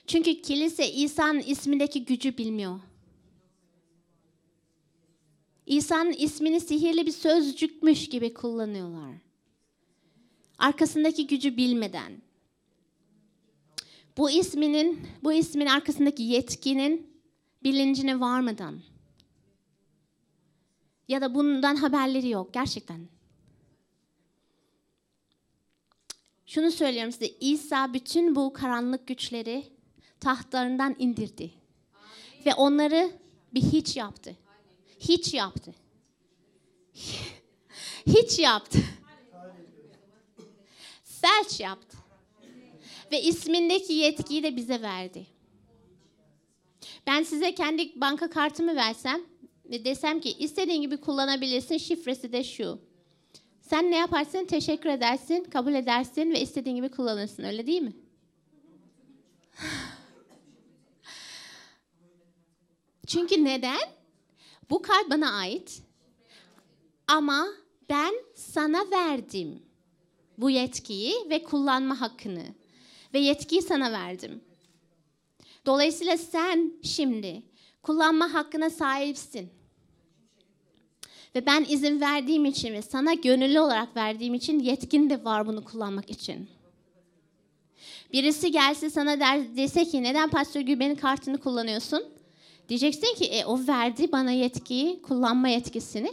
Çünkü kilise İsa'nın ismindeki gücü bilmiyor. İsa'nın ismini sihirli bir sözcükmüş gibi kullanıyorlar. Arkasındaki gücü bilmeden. Bu isminin, bu ismin arkasındaki yetkinin bilincine varmadan. Ya da bundan haberleri yok gerçekten. Şunu söylüyorum size, İsa bütün bu karanlık güçleri tahtlarından indirdi. Amin. Ve onları bir hiç yaptı. Hiç yaptı. hiç yaptı. Amin. Felç yaptı. Ve ismindeki yetkiyi de bize verdi. Ben size kendi banka kartımı versem ve desem ki istediğin gibi kullanabilirsin şifresi de şu. Sen ne yaparsın? Teşekkür edersin, kabul edersin ve istediğin gibi kullanırsın. Öyle değil mi? Çünkü neden? Bu kart bana ait. Ama ben sana verdim bu yetkiyi ve kullanma hakkını. Ve yetkiyi sana verdim. Dolayısıyla sen şimdi kullanma hakkına sahipsin. Ve ben izin verdiğim için ve sana gönüllü olarak verdiğim için yetkin de var bunu kullanmak için. Birisi gelse sana der, dese ki neden Pastör Gülben'in kartını kullanıyorsun? Diyeceksin ki e, o verdi bana yetkiyi, kullanma yetkisini.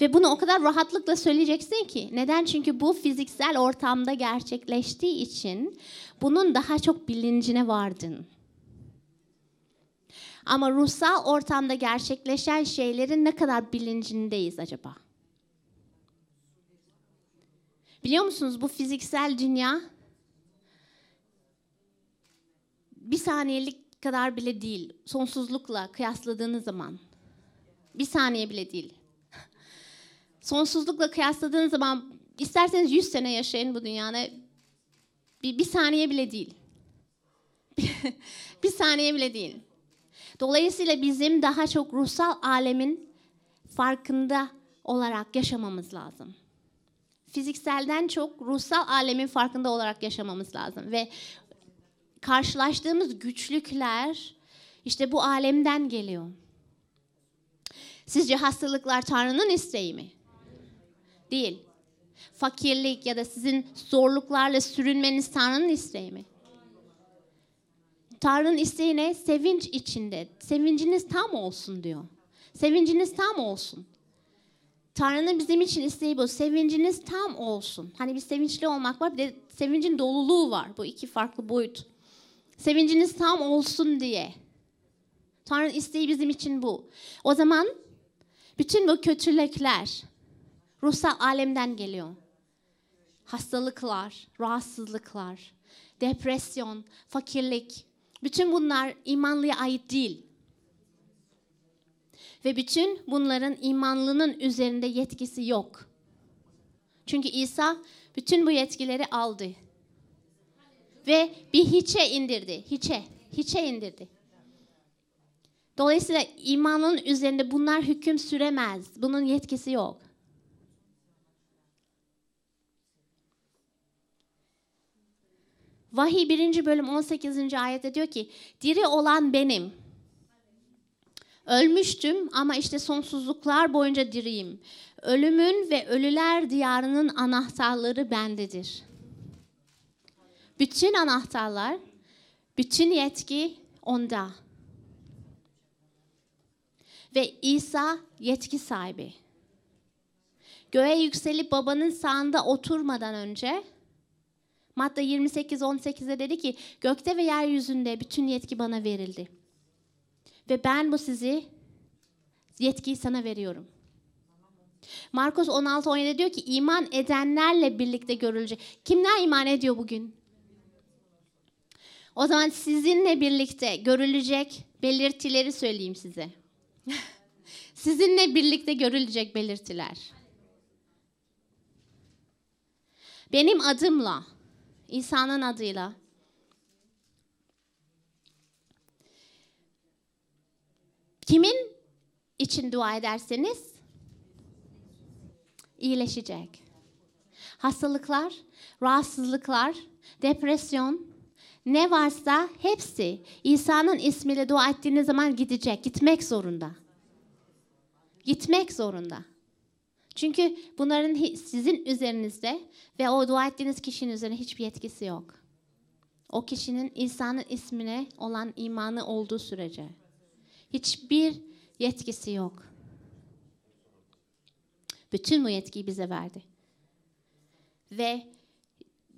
Ve bunu o kadar rahatlıkla söyleyeceksin ki. Neden? Çünkü bu fiziksel ortamda gerçekleştiği için bunun daha çok bilincine vardın. Ama ruhsal ortamda gerçekleşen şeylerin ne kadar bilincindeyiz acaba? Biliyor musunuz bu fiziksel dünya bir saniyelik kadar bile değil. Sonsuzlukla kıyasladığınız zaman. Bir saniye bile değil. Sonsuzlukla kıyasladığınız zaman isterseniz 100 sene yaşayın bu dünyada. Bir, bir saniye bile değil. bir saniye bile değil. Dolayısıyla bizim daha çok ruhsal alemin farkında olarak yaşamamız lazım. Fizikselden çok ruhsal alemin farkında olarak yaşamamız lazım ve karşılaştığımız güçlükler işte bu alemden geliyor. Sizce hastalıklar Tanrı'nın isteği mi? Değil. Fakirlik ya da sizin zorluklarla sürünmeniz Tanrı'nın isteği mi? Tanrı'nın isteğine sevinç içinde, sevinciniz tam olsun diyor. Sevinciniz tam olsun. Tanrı'nın bizim için isteği bu. Sevinciniz tam olsun. Hani bir sevinçli olmak var bir de sevincin doluluğu var. Bu iki farklı boyut. Sevinciniz tam olsun diye. Tanrı'nın isteği bizim için bu. O zaman bütün bu kötülükler ruhsal alemden geliyor. Hastalıklar, rahatsızlıklar, depresyon, fakirlik, bütün bunlar imanlıya ait değil. Ve bütün bunların imanlının üzerinde yetkisi yok. Çünkü İsa bütün bu yetkileri aldı. Ve bir hiçe indirdi. Hiçe. Hiçe indirdi. Dolayısıyla imanın üzerinde bunlar hüküm süremez. Bunun yetkisi yok. Vahiy 1. bölüm 18. ayette diyor ki diri olan benim. Ölmüştüm ama işte sonsuzluklar boyunca diriyim. Ölümün ve ölüler diyarının anahtarları bendedir. Bütün anahtarlar, bütün yetki onda. Ve İsa yetki sahibi. Göğe yükselip babanın sağında oturmadan önce Matta 28-18'de dedi ki gökte ve yeryüzünde bütün yetki bana verildi. Ve ben bu sizi yetkiyi sana veriyorum. Markus 16-17 diyor ki iman edenlerle birlikte görülecek. Kimler iman ediyor bugün? O zaman sizinle birlikte görülecek belirtileri söyleyeyim size. sizinle birlikte görülecek belirtiler. Benim adımla İsa'nın adıyla. Kimin için dua ederseniz iyileşecek. Hastalıklar, rahatsızlıklar, depresyon, ne varsa hepsi İsa'nın ismiyle dua ettiğiniz zaman gidecek. Gitmek zorunda. Gitmek zorunda. Çünkü bunların sizin üzerinizde ve o dua ettiğiniz kişinin üzerine hiçbir yetkisi yok. O kişinin İsa'nın ismine olan imanı olduğu sürece hiçbir yetkisi yok. Bütün bu yetkiyi bize verdi. Ve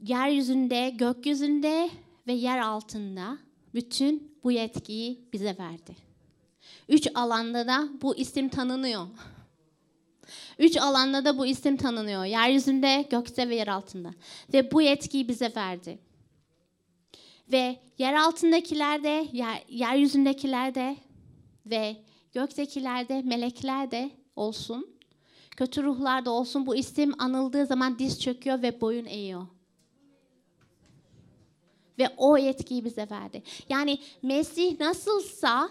yeryüzünde, gökyüzünde ve yer altında bütün bu yetkiyi bize verdi. Üç alanda da bu isim tanınıyor. Üç alanda da bu isim tanınıyor. Yeryüzünde, gökte ve yer altında. Ve bu yetkiyi bize verdi. Ve yer altındakiler de, yer, yeryüzündekiler de ve göktekiler de, melekler de olsun. Kötü ruhlar da olsun. Bu isim anıldığı zaman diz çöküyor ve boyun eğiyor ve o yetkiyi bize verdi. Yani Mesih nasılsa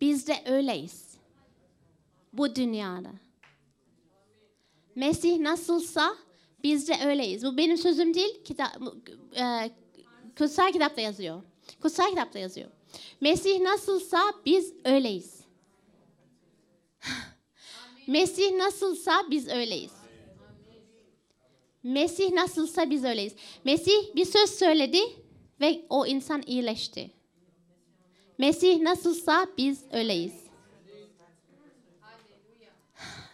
biz de öyleyiz bu dünyada. Mesih nasılsa biz de öyleyiz. Bu benim sözüm değil, kitap, e, kutsal kitapta yazıyor. Kutsal kitapta yazıyor. Mesih nasılsa biz öyleyiz. Mesih nasılsa biz öyleyiz. Mesih nasılsa biz öyleyiz. Mesih bir söz söyledi ve o insan iyileşti. Mesih nasılsa biz öyleyiz.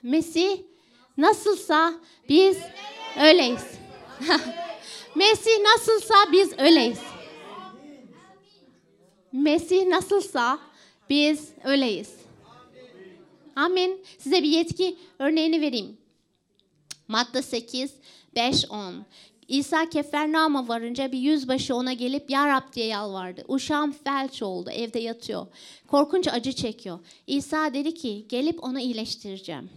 Mesih nasılsa biz öyleyiz. Mesih nasılsa biz öyleyiz. Mesih nasılsa biz öyleyiz. Amin. Size bir yetki örneğini vereyim. Madde 8, 5, 10. İsa Kefernaum'a varınca bir yüzbaşı ona gelip Ya Rab diye yalvardı. Uşağım felç oldu, evde yatıyor. Korkunç acı çekiyor. İsa dedi ki gelip onu iyileştireceğim.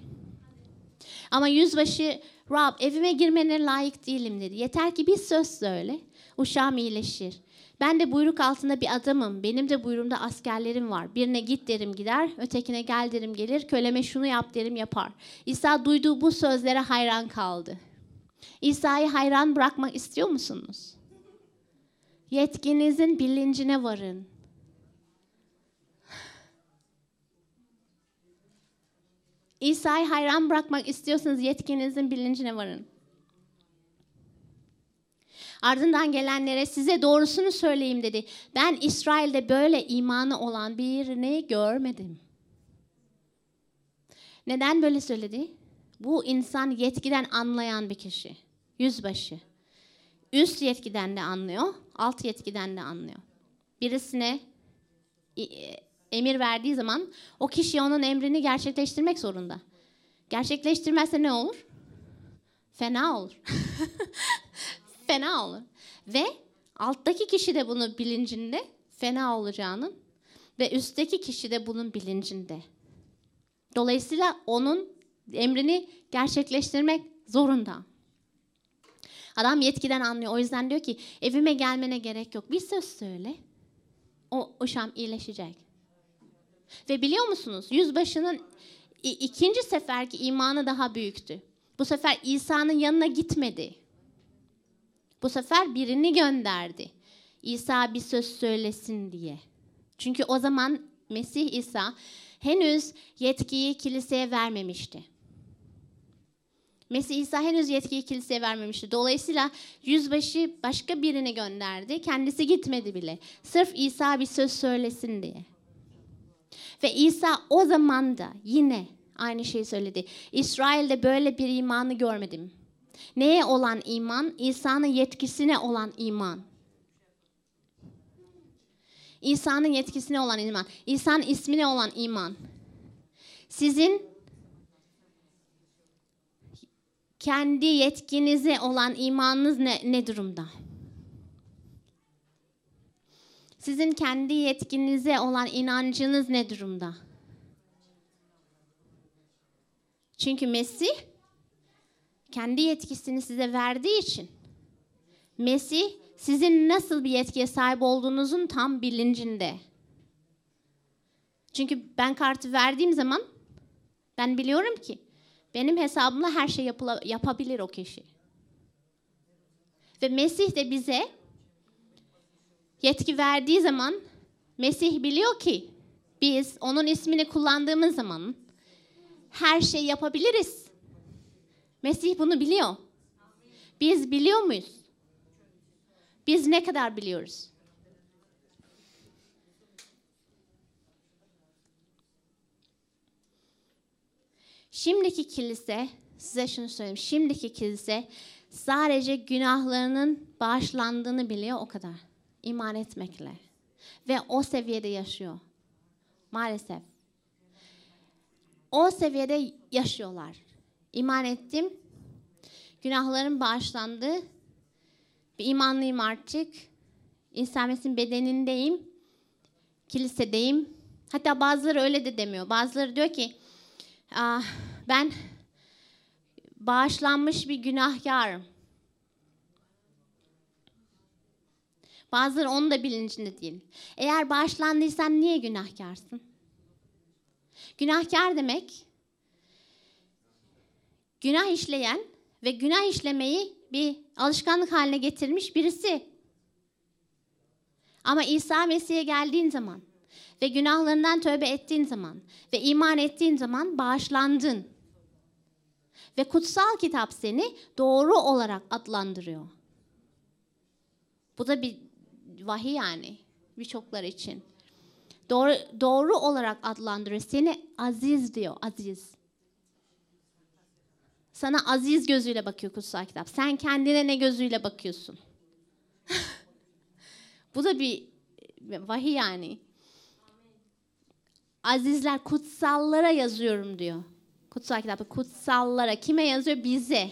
Ama yüzbaşı Rab evime girmene layık değilim dedi. Yeter ki bir söz söyle, uşağım iyileşir. Ben de buyruk altında bir adamım. Benim de buyruğumda askerlerim var. Birine git derim gider, ötekine gel derim gelir, köleme şunu yap derim yapar. İsa duyduğu bu sözlere hayran kaldı.'' İsa'yı hayran bırakmak istiyor musunuz? Yetkinizin bilincine varın. İsa'yı hayran bırakmak istiyorsanız yetkinizin bilincine varın. Ardından gelenlere size doğrusunu söyleyeyim dedi. Ben İsrail'de böyle imanı olan birini görmedim. Neden böyle söyledi? Bu insan yetkiden anlayan bir kişi yüzbaşı. Üst yetkiden de anlıyor, alt yetkiden de anlıyor. Birisine e, emir verdiği zaman o kişi onun emrini gerçekleştirmek zorunda. Gerçekleştirmezse ne olur? Fena olur. fena olur. Ve alttaki kişi de bunu bilincinde fena olacağının ve üstteki kişi de bunun bilincinde. Dolayısıyla onun emrini gerçekleştirmek zorunda. Adam yetkiden anlıyor. O yüzden diyor ki evime gelmene gerek yok. Bir söz söyle. O uşam iyileşecek. Ve biliyor musunuz? Yüzbaşının ikinci seferki imanı daha büyüktü. Bu sefer İsa'nın yanına gitmedi. Bu sefer birini gönderdi. İsa bir söz söylesin diye. Çünkü o zaman Mesih İsa henüz yetkiyi kiliseye vermemişti. Mesih İsa henüz yetkiyi kiliseye vermemişti. Dolayısıyla yüzbaşı başka birini gönderdi. Kendisi gitmedi bile. Sırf İsa bir söz söylesin diye. Ve İsa o zaman da yine aynı şeyi söyledi. İsrail'de böyle bir imanı görmedim. Neye olan iman? İsa'nın yetkisine olan iman. İsa'nın yetkisine olan iman. İsa'nın ismine olan iman. Sizin kendi yetkinize olan imanınız ne, ne durumda? Sizin kendi yetkinize olan inancınız ne durumda? Çünkü Mesih kendi yetkisini size verdiği için Mesih sizin nasıl bir yetkiye sahip olduğunuzun tam bilincinde. Çünkü ben kartı verdiğim zaman ben biliyorum ki benim hesabımla her şey yapıla, yapabilir o kişi. Ve Mesih de bize yetki verdiği zaman Mesih biliyor ki biz onun ismini kullandığımız zaman her şey yapabiliriz. Mesih bunu biliyor. Biz biliyor muyuz? Biz ne kadar biliyoruz? Şimdiki kilise, size şunu söyleyeyim. Şimdiki kilise sadece günahlarının bağışlandığını biliyor o kadar. İman etmekle. Ve o seviyede yaşıyor. Maalesef. O seviyede yaşıyorlar. İman ettim. Günahlarım bağışlandı. Bir imanlıyım artık. İsa Mesih'in bedenindeyim. Kilisedeyim. Hatta bazıları öyle de demiyor. Bazıları diyor ki Ah, ben bağışlanmış bir günahkarım. Bazıları onun da bilincinde değil. Eğer bağışlandıysan niye günahkarsın? Günahkar demek günah işleyen ve günah işlemeyi bir alışkanlık haline getirmiş birisi. Ama İsa Mesih'e geldiğin zaman ve günahlarından tövbe ettiğin zaman ve iman ettiğin zaman bağışlandın. Ve kutsal kitap seni doğru olarak adlandırıyor. Bu da bir vahiy yani birçoklar için. Doğru, doğru olarak adlandırıyor. Seni aziz diyor, aziz. Sana aziz gözüyle bakıyor kutsal kitap. Sen kendine ne gözüyle bakıyorsun? Bu da bir vahiy yani. Azizler kutsallara yazıyorum diyor. Kutsal kitapta kutsallara. Kime yazıyor? Bize.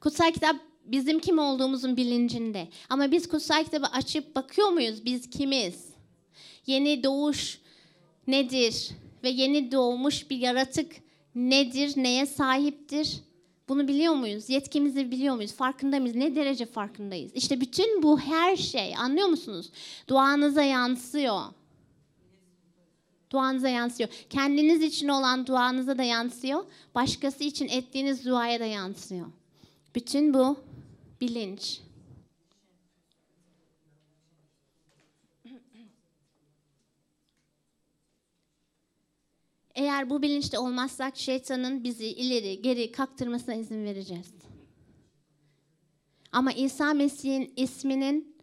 Kutsal kitap bizim kim olduğumuzun bilincinde. Ama biz kutsal kitabı açıp bakıyor muyuz? Biz kimiz? Yeni doğuş nedir? Ve yeni doğmuş bir yaratık nedir? Neye sahiptir? Bunu biliyor muyuz? Yetkimizi biliyor muyuz? Farkında mıyız? Ne derece farkındayız? İşte bütün bu her şey anlıyor musunuz? Duanıza yansıyor. Duanıza yansıyor. Kendiniz için olan duanıza da yansıyor. Başkası için ettiğiniz duaya da yansıyor. Bütün bu bilinç. Eğer bu bilinçte olmazsak şeytanın bizi ileri geri kaktırmasına izin vereceğiz. Ama İsa Mesih'in isminin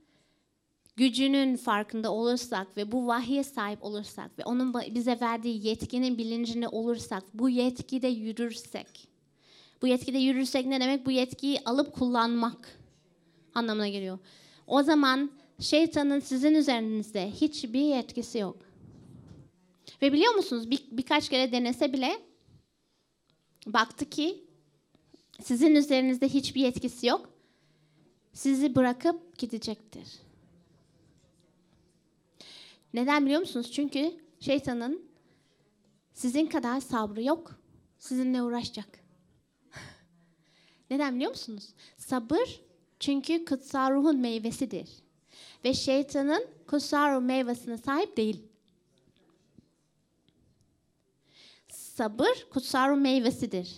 gücünün farkında olursak ve bu vahye sahip olursak ve onun bize verdiği yetkinin bilincinde olursak, bu yetkide yürürsek. Bu yetkide yürürsek ne demek? Bu yetkiyi alıp kullanmak anlamına geliyor. O zaman şeytanın sizin üzerinizde hiçbir etkisi yok. Ve biliyor musunuz bir, birkaç kere denese bile baktı ki sizin üzerinizde hiçbir etkisi yok. Sizi bırakıp gidecektir. Neden biliyor musunuz? Çünkü şeytanın sizin kadar sabrı yok. Sizinle uğraşacak. Neden biliyor musunuz? Sabır çünkü kutsal ruhun meyvesidir. Ve şeytanın kutsal ruh meyvesine sahip değil. Sabır kutsarun meyvesidir.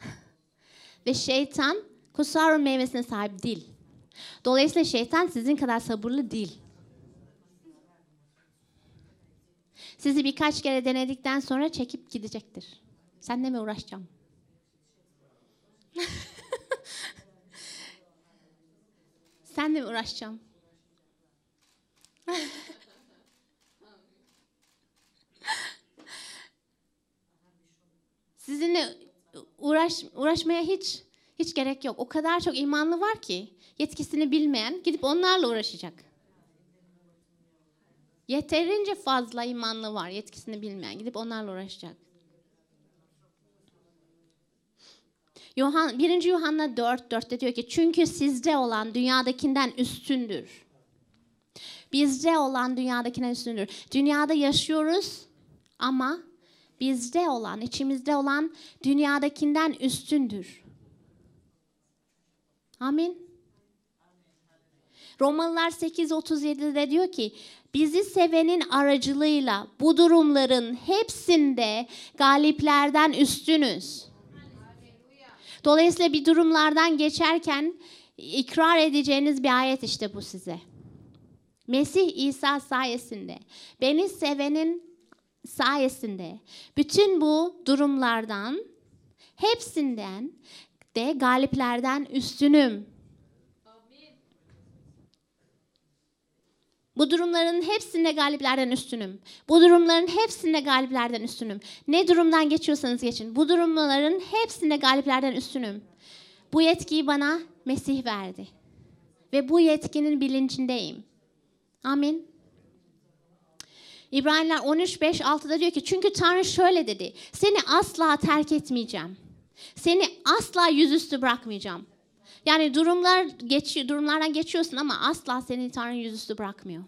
Ve şeytan kutsarun meyvesine sahip değil. Dolayısıyla şeytan sizin kadar sabırlı değil. Sizi birkaç kere denedikten sonra çekip gidecektir. Senle mi uğraşacağım? Senle mi uğraşacağım? sizinle uğraş, uğraşmaya hiç hiç gerek yok. O kadar çok imanlı var ki yetkisini bilmeyen gidip onlarla uğraşacak. Yeterince fazla imanlı var yetkisini bilmeyen gidip onlarla uğraşacak. Yohan, 1. Yuhanna 4, 4'te diyor ki çünkü sizde olan dünyadakinden üstündür. Bizde olan dünyadakinden üstündür. Dünyada yaşıyoruz ama bizde olan, içimizde olan dünyadakinden üstündür. Amin. Romalılar 8.37'de diyor ki bizi sevenin aracılığıyla bu durumların hepsinde galiplerden üstünüz. Dolayısıyla bir durumlardan geçerken ikrar edeceğiniz bir ayet işte bu size. Mesih İsa sayesinde beni sevenin sayesinde bütün bu durumlardan hepsinden de galiplerden üstünüm. Amin. Bu durumların hepsinde galiplerden üstünüm. Bu durumların hepsinde galiplerden üstünüm. Ne durumdan geçiyorsanız geçin. Bu durumların hepsinde galiplerden üstünüm. Bu yetkiyi bana Mesih verdi. Ve bu yetkinin bilincindeyim. Amin. İbraniler 13, 5, 6'da diyor ki çünkü Tanrı şöyle dedi. Seni asla terk etmeyeceğim. Seni asla yüzüstü bırakmayacağım. Yani durumlar geçiyor, durumlardan geçiyorsun ama asla seni Tanrı yüzüstü bırakmıyor.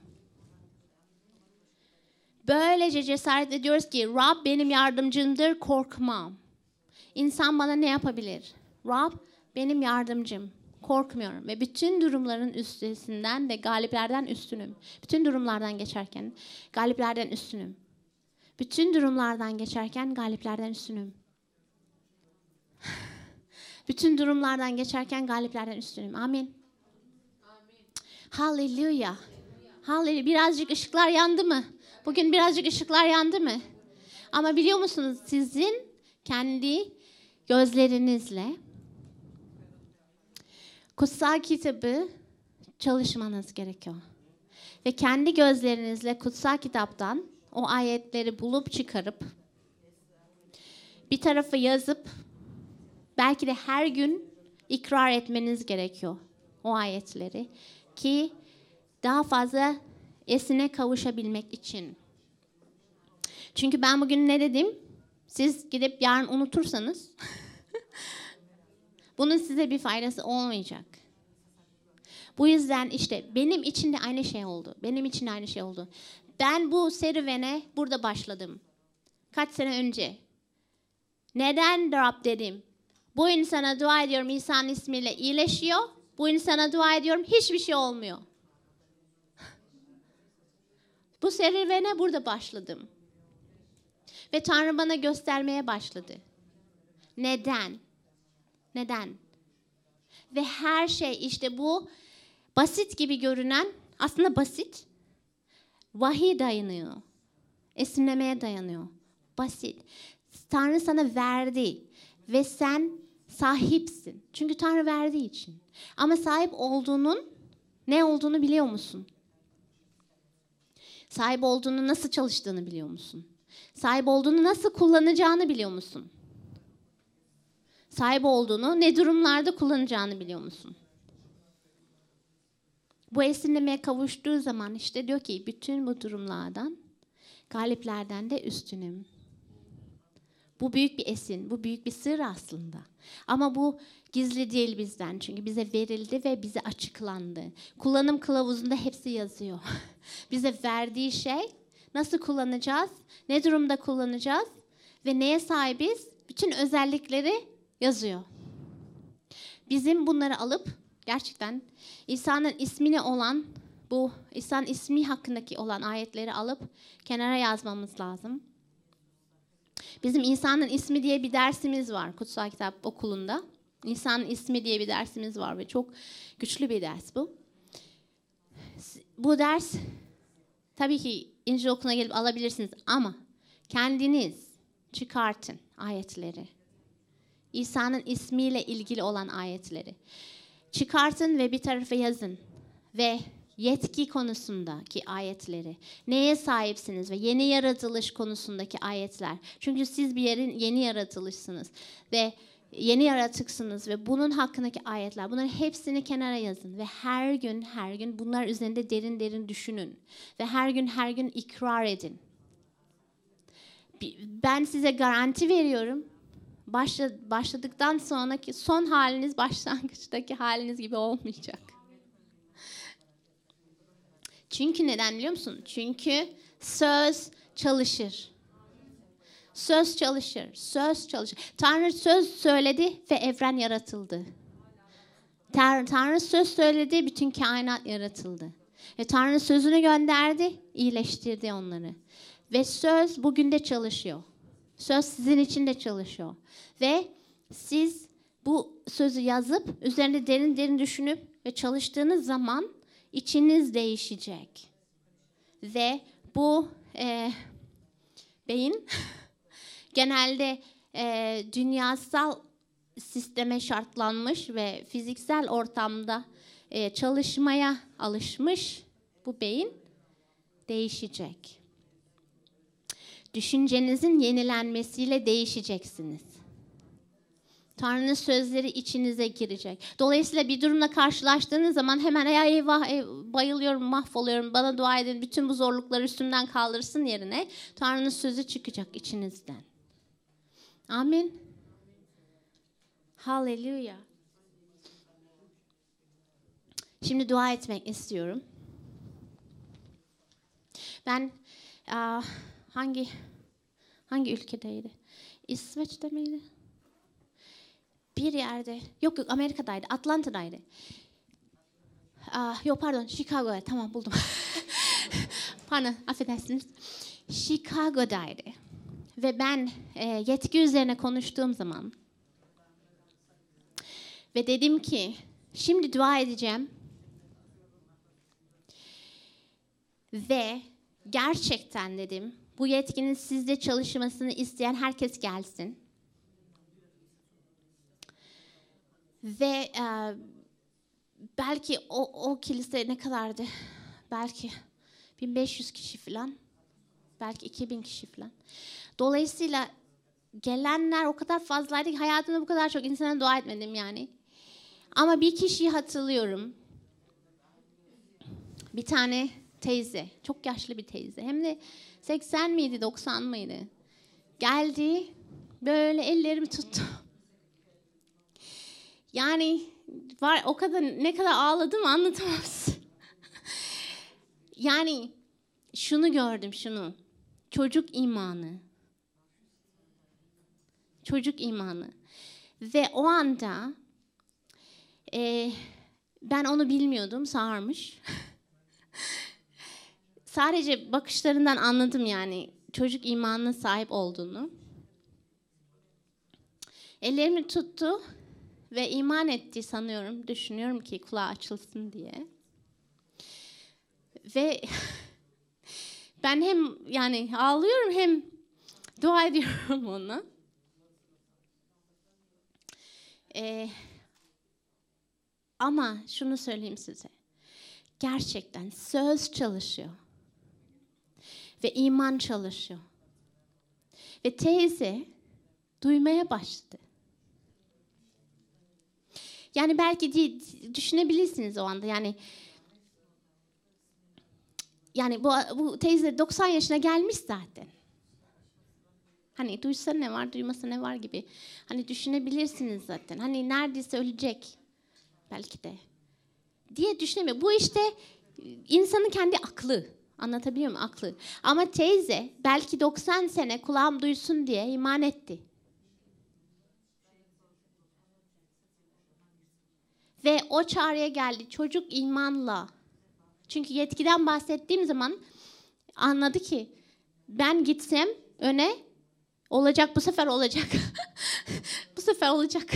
Böylece cesaret ediyoruz ki Rab benim yardımcımdır korkmam. İnsan bana ne yapabilir? Rab benim yardımcım korkmuyorum ve bütün durumların üstesinden ve galiplerden üstünüm. Bütün durumlardan geçerken galiplerden üstünüm. Bütün durumlardan geçerken galiplerden üstünüm. bütün durumlardan geçerken galiplerden üstünüm. Amin. Amin. Hallelujah. Hallelujah. Birazcık ışıklar yandı mı? Bugün birazcık ışıklar yandı mı? Ama biliyor musunuz sizin kendi gözlerinizle kutsal kitabı çalışmanız gerekiyor. Ve kendi gözlerinizle kutsal kitaptan o ayetleri bulup çıkarıp bir tarafı yazıp belki de her gün ikrar etmeniz gerekiyor o ayetleri ki daha fazla esine kavuşabilmek için. Çünkü ben bugün ne dedim? Siz gidip yarın unutursanız Bunun size bir faydası olmayacak. Bu yüzden işte benim için de aynı şey oldu. Benim için de aynı şey oldu. Ben bu serüvene burada başladım. Kaç sene önce. Neden Rab dedim? Bu insana dua ediyorum İsa'nın ismiyle iyileşiyor. Bu insana dua ediyorum hiçbir şey olmuyor. bu serüvene burada başladım. Ve Tanrı bana göstermeye başladı. Neden? Neden? Ve her şey işte bu basit gibi görünen aslında basit vahiy dayanıyor. Esinlemeye dayanıyor. Basit. Tanrı sana verdi ve sen sahipsin. Çünkü Tanrı verdiği için. Ama sahip olduğunun ne olduğunu biliyor musun? Sahip olduğunu nasıl çalıştığını biliyor musun? Sahip olduğunu nasıl kullanacağını biliyor musun? sahip olduğunu, ne durumlarda kullanacağını biliyor musun? Bu esinlemeye kavuştuğu zaman işte diyor ki bütün bu durumlardan, galiplerden de üstünüm. Bu büyük bir esin, bu büyük bir sır aslında. Ama bu gizli değil bizden çünkü bize verildi ve bize açıklandı. Kullanım kılavuzunda hepsi yazıyor. bize verdiği şey nasıl kullanacağız, ne durumda kullanacağız ve neye sahibiz? Bütün özellikleri yazıyor. Bizim bunları alıp gerçekten İsa'nın ismini olan bu İsa'nın ismi hakkındaki olan ayetleri alıp kenara yazmamız lazım. Bizim İsa'nın ismi diye bir dersimiz var Kutsal Kitap Okulu'nda. İsa'nın ismi diye bir dersimiz var ve çok güçlü bir ders bu. Bu ders tabii ki İncil okuluna gelip alabilirsiniz ama kendiniz çıkartın ayetleri. İsa'nın ismiyle ilgili olan ayetleri. Çıkartın ve bir tarafa yazın ve yetki konusundaki ayetleri, neye sahipsiniz ve yeni yaratılış konusundaki ayetler. Çünkü siz bir yerin yeni yaratılışsınız ve yeni yaratıksınız ve bunun hakkındaki ayetler. Bunların hepsini kenara yazın ve her gün her gün bunlar üzerinde derin derin düşünün ve her gün her gün ikrar edin. Ben size garanti veriyorum başladıktan sonraki son haliniz başlangıçtaki haliniz gibi olmayacak. Çünkü neden biliyor musun? Çünkü söz çalışır. Söz çalışır, söz çalışır. Tanrı söz söyledi ve evren yaratıldı. Tanrı, Tanrı söz söyledi, bütün kainat yaratıldı. Ve Tanrı sözünü gönderdi, iyileştirdi onları. Ve söz bugün de çalışıyor. Söz sizin için de çalışıyor. Ve siz bu sözü yazıp üzerinde derin derin düşünüp ve çalıştığınız zaman içiniz değişecek. Ve bu e, beyin genelde e, dünyasal sisteme şartlanmış ve fiziksel ortamda e, çalışmaya alışmış bu beyin değişecek düşüncenizin yenilenmesiyle değişeceksiniz. Tanrı'nın sözleri içinize girecek. Dolayısıyla bir durumla karşılaştığınız zaman hemen ya eyvah ey, bayılıyorum, mahvoluyorum, bana dua edin, bütün bu zorlukları üstümden kaldırsın yerine Tanrı'nın sözü çıkacak içinizden. Amin. Hallelujah. Şimdi dua etmek istiyorum. Ben uh, hangi hangi ülkedeydi? İsveç'te miydi? Bir yerde. Yok yok Amerika'daydı. Atlanta'daydı. Aa, ah, yok pardon Chicago'ya tamam buldum. pardon affedersiniz. Chicago'daydı. Ve ben e, yetki üzerine konuştuğum zaman ve dedim ki şimdi dua edeceğim ve gerçekten dedim bu yetkinin sizde çalışmasını isteyen herkes gelsin. Ve e, belki o, o kilise ne kadardı? Belki 1500 kişi falan. Belki 2000 kişi falan. Dolayısıyla gelenler o kadar fazlaydı ki hayatımda bu kadar çok insana dua etmedim yani. Ama bir kişiyi hatırlıyorum. Bir tane teyze, çok yaşlı bir teyze. Hem de 80 miydi 90 mıydı? Geldi böyle ellerimi tuttu. Yani var o kadar ne kadar ağladım anlatamazsın. yani şunu gördüm şunu. Çocuk imanı. Çocuk imanı. Ve o anda e, ben onu bilmiyordum sağırmış. sadece bakışlarından anladım yani çocuk imanına sahip olduğunu. Ellerimi tuttu ve iman etti sanıyorum. Düşünüyorum ki kulağı açılsın diye. Ve ben hem yani ağlıyorum hem dua ediyorum ona. Ee, ama şunu söyleyeyim size. Gerçekten söz çalışıyor ve iman çalışıyor. Ve teyze duymaya başladı. Yani belki diye düşünebilirsiniz o anda yani yani bu, bu teyze 90 yaşına gelmiş zaten. Hani duysa ne var, duymasa ne var gibi. Hani düşünebilirsiniz zaten. Hani neredeyse ölecek belki de. Diye düşünemiyor. Bu işte insanın kendi aklı. Anlatabiliyor muyum? Aklı. Ama teyze belki 90 sene kulağım duysun diye iman etti. Ve o çağrıya geldi çocuk imanla. Çünkü yetkiden bahsettiğim zaman anladı ki ben gitsem öne olacak bu sefer olacak. bu sefer olacak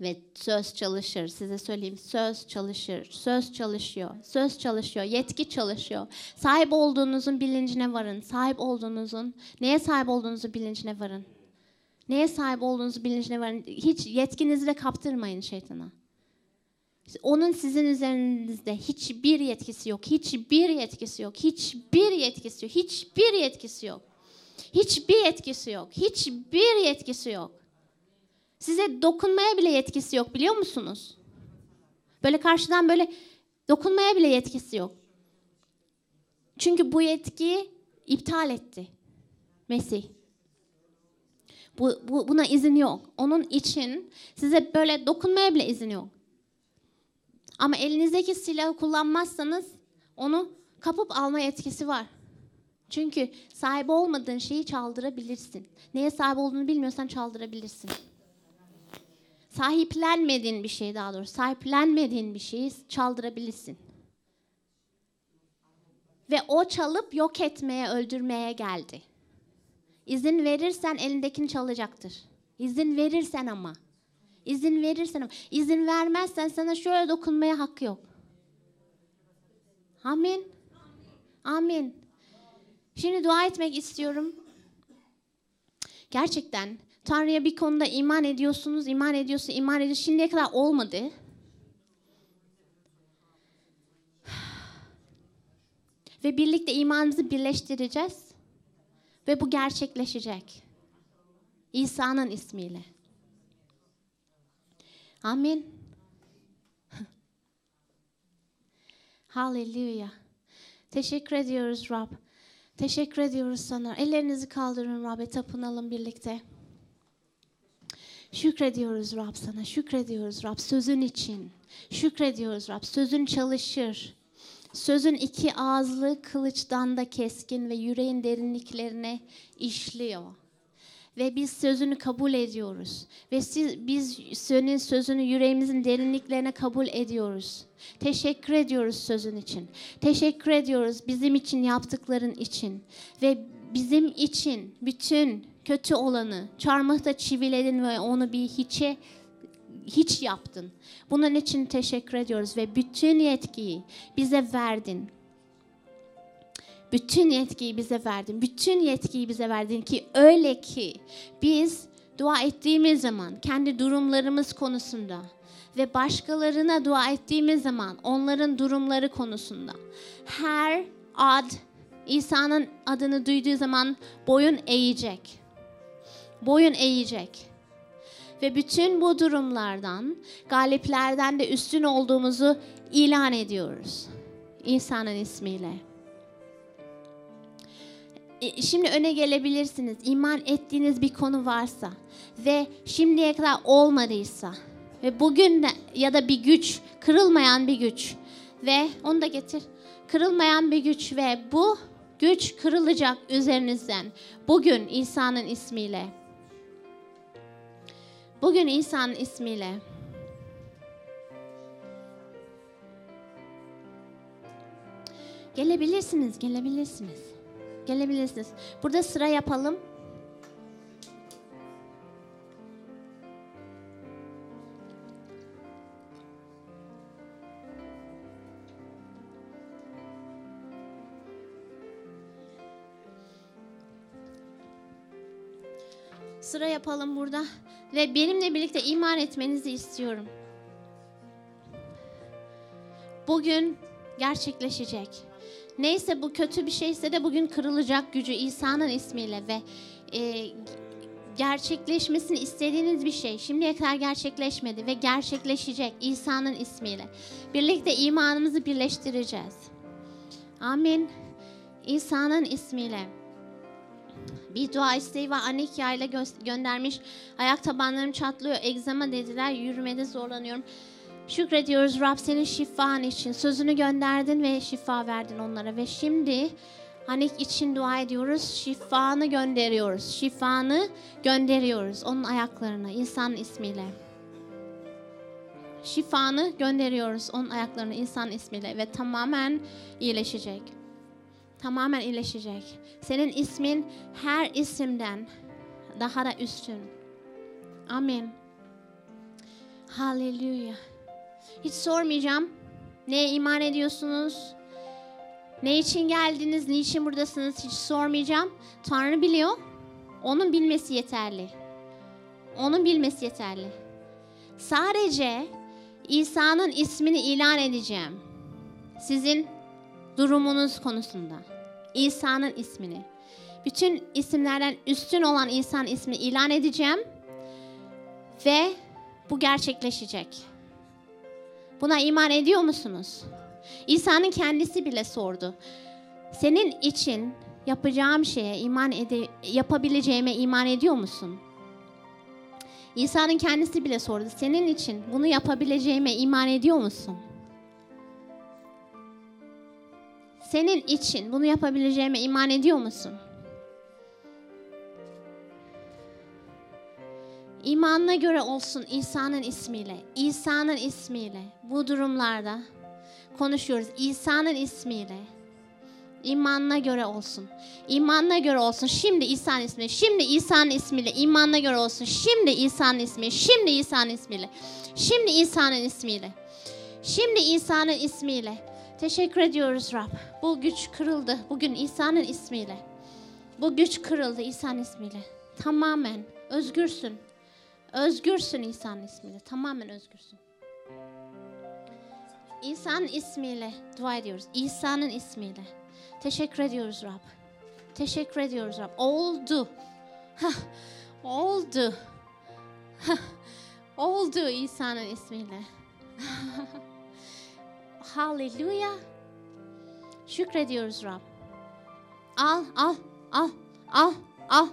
ve söz çalışır. Size söyleyeyim söz çalışır. Söz çalışıyor. Söz çalışıyor. Yetki çalışıyor. Sahip olduğunuzun bilincine varın. Sahip olduğunuzun neye sahip olduğunuzu bilincine varın. Neye sahip olduğunuzu bilincine varın. Hiç yetkinizi de kaptırmayın şeytana. Onun sizin üzerinizde hiçbir yetkisi yok. Hiçbir yetkisi yok. Hiçbir yetkisi yok. Hiçbir yetkisi yok. Hiçbir yetkisi yok. Hiçbir yetkisi yok. Hiçbir yetkisi yok. Size dokunmaya bile yetkisi yok biliyor musunuz? Böyle karşıdan böyle dokunmaya bile yetkisi yok. Çünkü bu yetkiyi iptal etti Mesih. Bu, bu, buna izin yok. Onun için size böyle dokunmaya bile izin yok. Ama elinizdeki silahı kullanmazsanız onu kapıp alma yetkisi var. Çünkü sahibi olmadığın şeyi çaldırabilirsin. Neye sahip olduğunu bilmiyorsan çaldırabilirsin sahiplenmediğin bir şey daha doğrusu sahiplenmediğin bir şeyi çaldırabilirsin. Ve o çalıp yok etmeye, öldürmeye geldi. İzin verirsen elindekini çalacaktır. İzin verirsen ama. İzin verirsen ama. İzin vermezsen sana şöyle dokunmaya hakkı yok. Amin. Amin. Şimdi dua etmek istiyorum. Gerçekten Tanrı'ya bir konuda iman ediyorsunuz, iman ediyorsunuz, iman ediyorsunuz. Şimdiye kadar olmadı. Ve birlikte imanımızı birleştireceğiz. Ve bu gerçekleşecek. İsa'nın ismiyle. Amin. Hallelujah. Teşekkür ediyoruz Rab. Teşekkür ediyoruz sana. Ellerinizi kaldırın Rab'e tapınalım birlikte. Şükrediyoruz Rab sana, şükrediyoruz Rab sözün için. Şükrediyoruz Rab, sözün çalışır. Sözün iki ağızlı kılıçtan da keskin ve yüreğin derinliklerine işliyor. Ve biz sözünü kabul ediyoruz. Ve siz, biz senin sözünü yüreğimizin derinliklerine kabul ediyoruz. Teşekkür ediyoruz sözün için. Teşekkür ediyoruz bizim için yaptıkların için. Ve bizim için bütün kötü olanı, çarmıhta çiviledin ve onu bir hiçe hiç yaptın. Bunun için teşekkür ediyoruz ve bütün yetkiyi bize verdin. Bütün yetkiyi bize verdin. Bütün yetkiyi bize verdin ki öyle ki biz dua ettiğimiz zaman kendi durumlarımız konusunda ve başkalarına dua ettiğimiz zaman onların durumları konusunda her ad İsa'nın adını duyduğu zaman boyun eğecek boyun eğecek. Ve bütün bu durumlardan, galiplerden de üstün olduğumuzu ilan ediyoruz. İsa'nın ismiyle. E, şimdi öne gelebilirsiniz. İman ettiğiniz bir konu varsa ve şimdiye kadar olmadıysa ve bugün de, ya da bir güç, kırılmayan bir güç ve onu da getir. Kırılmayan bir güç ve bu güç kırılacak üzerinizden. Bugün İsa'nın ismiyle. Bugün İsa'nın ismiyle Gelebilirsiniz, gelebilirsiniz. Gelebilirsiniz. Burada sıra yapalım. Sıra yapalım burada ve benimle birlikte iman etmenizi istiyorum. Bugün gerçekleşecek. Neyse bu kötü bir şeyse de bugün kırılacak gücü İsa'nın ismiyle ve e, gerçekleşmesini istediğiniz bir şey şimdiye kadar gerçekleşmedi ve gerçekleşecek İsa'nın ismiyle. Birlikte imanımızı birleştireceğiz. Amin. İsa'nın ismiyle. Bir dua isteği ve anne hikayeyle gö- göndermiş. Ayak tabanlarım çatlıyor. Egzama dediler. Yürümede zorlanıyorum. Şükrediyoruz Rab senin şifan için. Sözünü gönderdin ve şifa verdin onlara. Ve şimdi Anik için dua ediyoruz. Şifanı gönderiyoruz. Şifanı gönderiyoruz onun ayaklarına insan ismiyle. Şifanı gönderiyoruz onun ayaklarına insan ismiyle ve tamamen iyileşecek tamamen iyileşecek. Senin ismin her isimden daha da üstün. Amin. Halleluya. Hiç sormayacağım. Neye iman ediyorsunuz? Ne için geldiniz? Niçin buradasınız? Hiç sormayacağım. Tanrı biliyor. Onun bilmesi yeterli. Onun bilmesi yeterli. Sadece İsa'nın ismini ilan edeceğim. Sizin durumunuz konusunda. İsa'nın ismini. Bütün isimlerden üstün olan İsa'nın ismini ilan edeceğim. Ve bu gerçekleşecek. Buna iman ediyor musunuz? İsa'nın kendisi bile sordu. Senin için yapacağım şeye iman ede yapabileceğime iman ediyor musun? İsa'nın kendisi bile sordu. Senin için bunu yapabileceğime iman ediyor musun? Senin için bunu yapabileceğime iman ediyor musun? İmanına göre olsun İsa'nın ismiyle. İsa'nın ismiyle. Bu durumlarda konuşuyoruz. İsa'nın ismiyle. İmanına göre olsun. İmanına göre olsun. Şimdi İsa'nın ismi. Şimdi İsa'nın ismiyle. İmanına göre olsun. Şimdi İsa'nın ismi. Şimdi İsa'nın ismiyle. Şimdi İsa'nın ismiyle. Şimdi İsa'nın ismiyle. Teşekkür ediyoruz Rab. Bu güç kırıldı bugün İsa'nın ismiyle. Bu güç kırıldı İsa'nın ismiyle. Tamamen özgürsün. Özgürsün İsa'nın ismiyle. Tamamen özgürsün. İsa'nın ismiyle dua ediyoruz. İsa'nın ismiyle. Teşekkür ediyoruz Rab. Teşekkür ediyoruz Rab. Oldu. Hah. Oldu. Hah. Oldu İsa'nın ismiyle. Haleluya. Şükrediyoruz Rab. Al, al, al, al, al.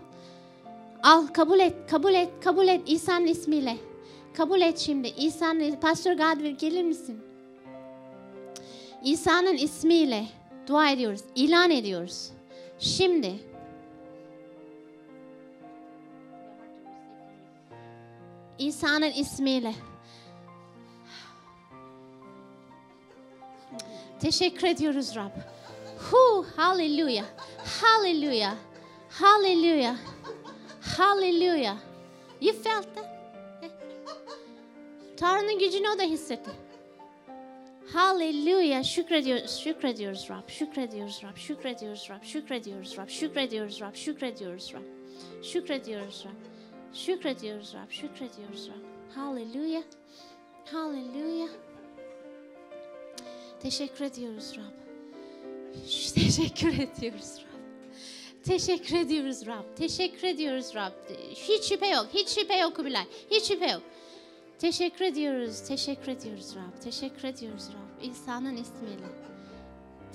Al, kabul et, kabul et, kabul et İsa'nın ismiyle. Kabul et şimdi. İsa'nın, Pastor Gadvir gelir misin? İsa'nın ismiyle dua ediyoruz, ilan ediyoruz. Şimdi İsa'nın ismiyle. Teşekkür ediyoruz Rab. Hu, hallelujah. Hallelujah. Hallelujah. Hallelujah. You felt that? Eh. Tanrı'nın gücünü o da hissetti. Hallelujah. Şükrediyoruz, şükrediyoruz Rab. Şükrediyoruz Rab. Şükrediyoruz Rab. Şükrediyoruz Rab. Şükrediyoruz Rab. Şükrediyoruz Rab. Şükrediyoruz Rab. Şükrediyoruz Rab. Şükrediyoruz Rab. Hallelujah. Hallelujah. Teşekkür ediyoruz Rab. Teşekkür ediyoruz Rab. Teşekkür ediyoruz Rab. Teşekkür ediyoruz Rab. Hiç şüphe yok. Hiç şüphe yok Kubilay. Hiç şüphe yok. Teşekkür ediyoruz. Teşekkür ediyoruz Rab. Teşekkür ediyoruz Rab. İsa'nın ismiyle.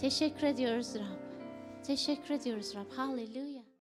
Teşekkür ediyoruz Rab. Teşekkür ediyoruz Rab. Hallelujah.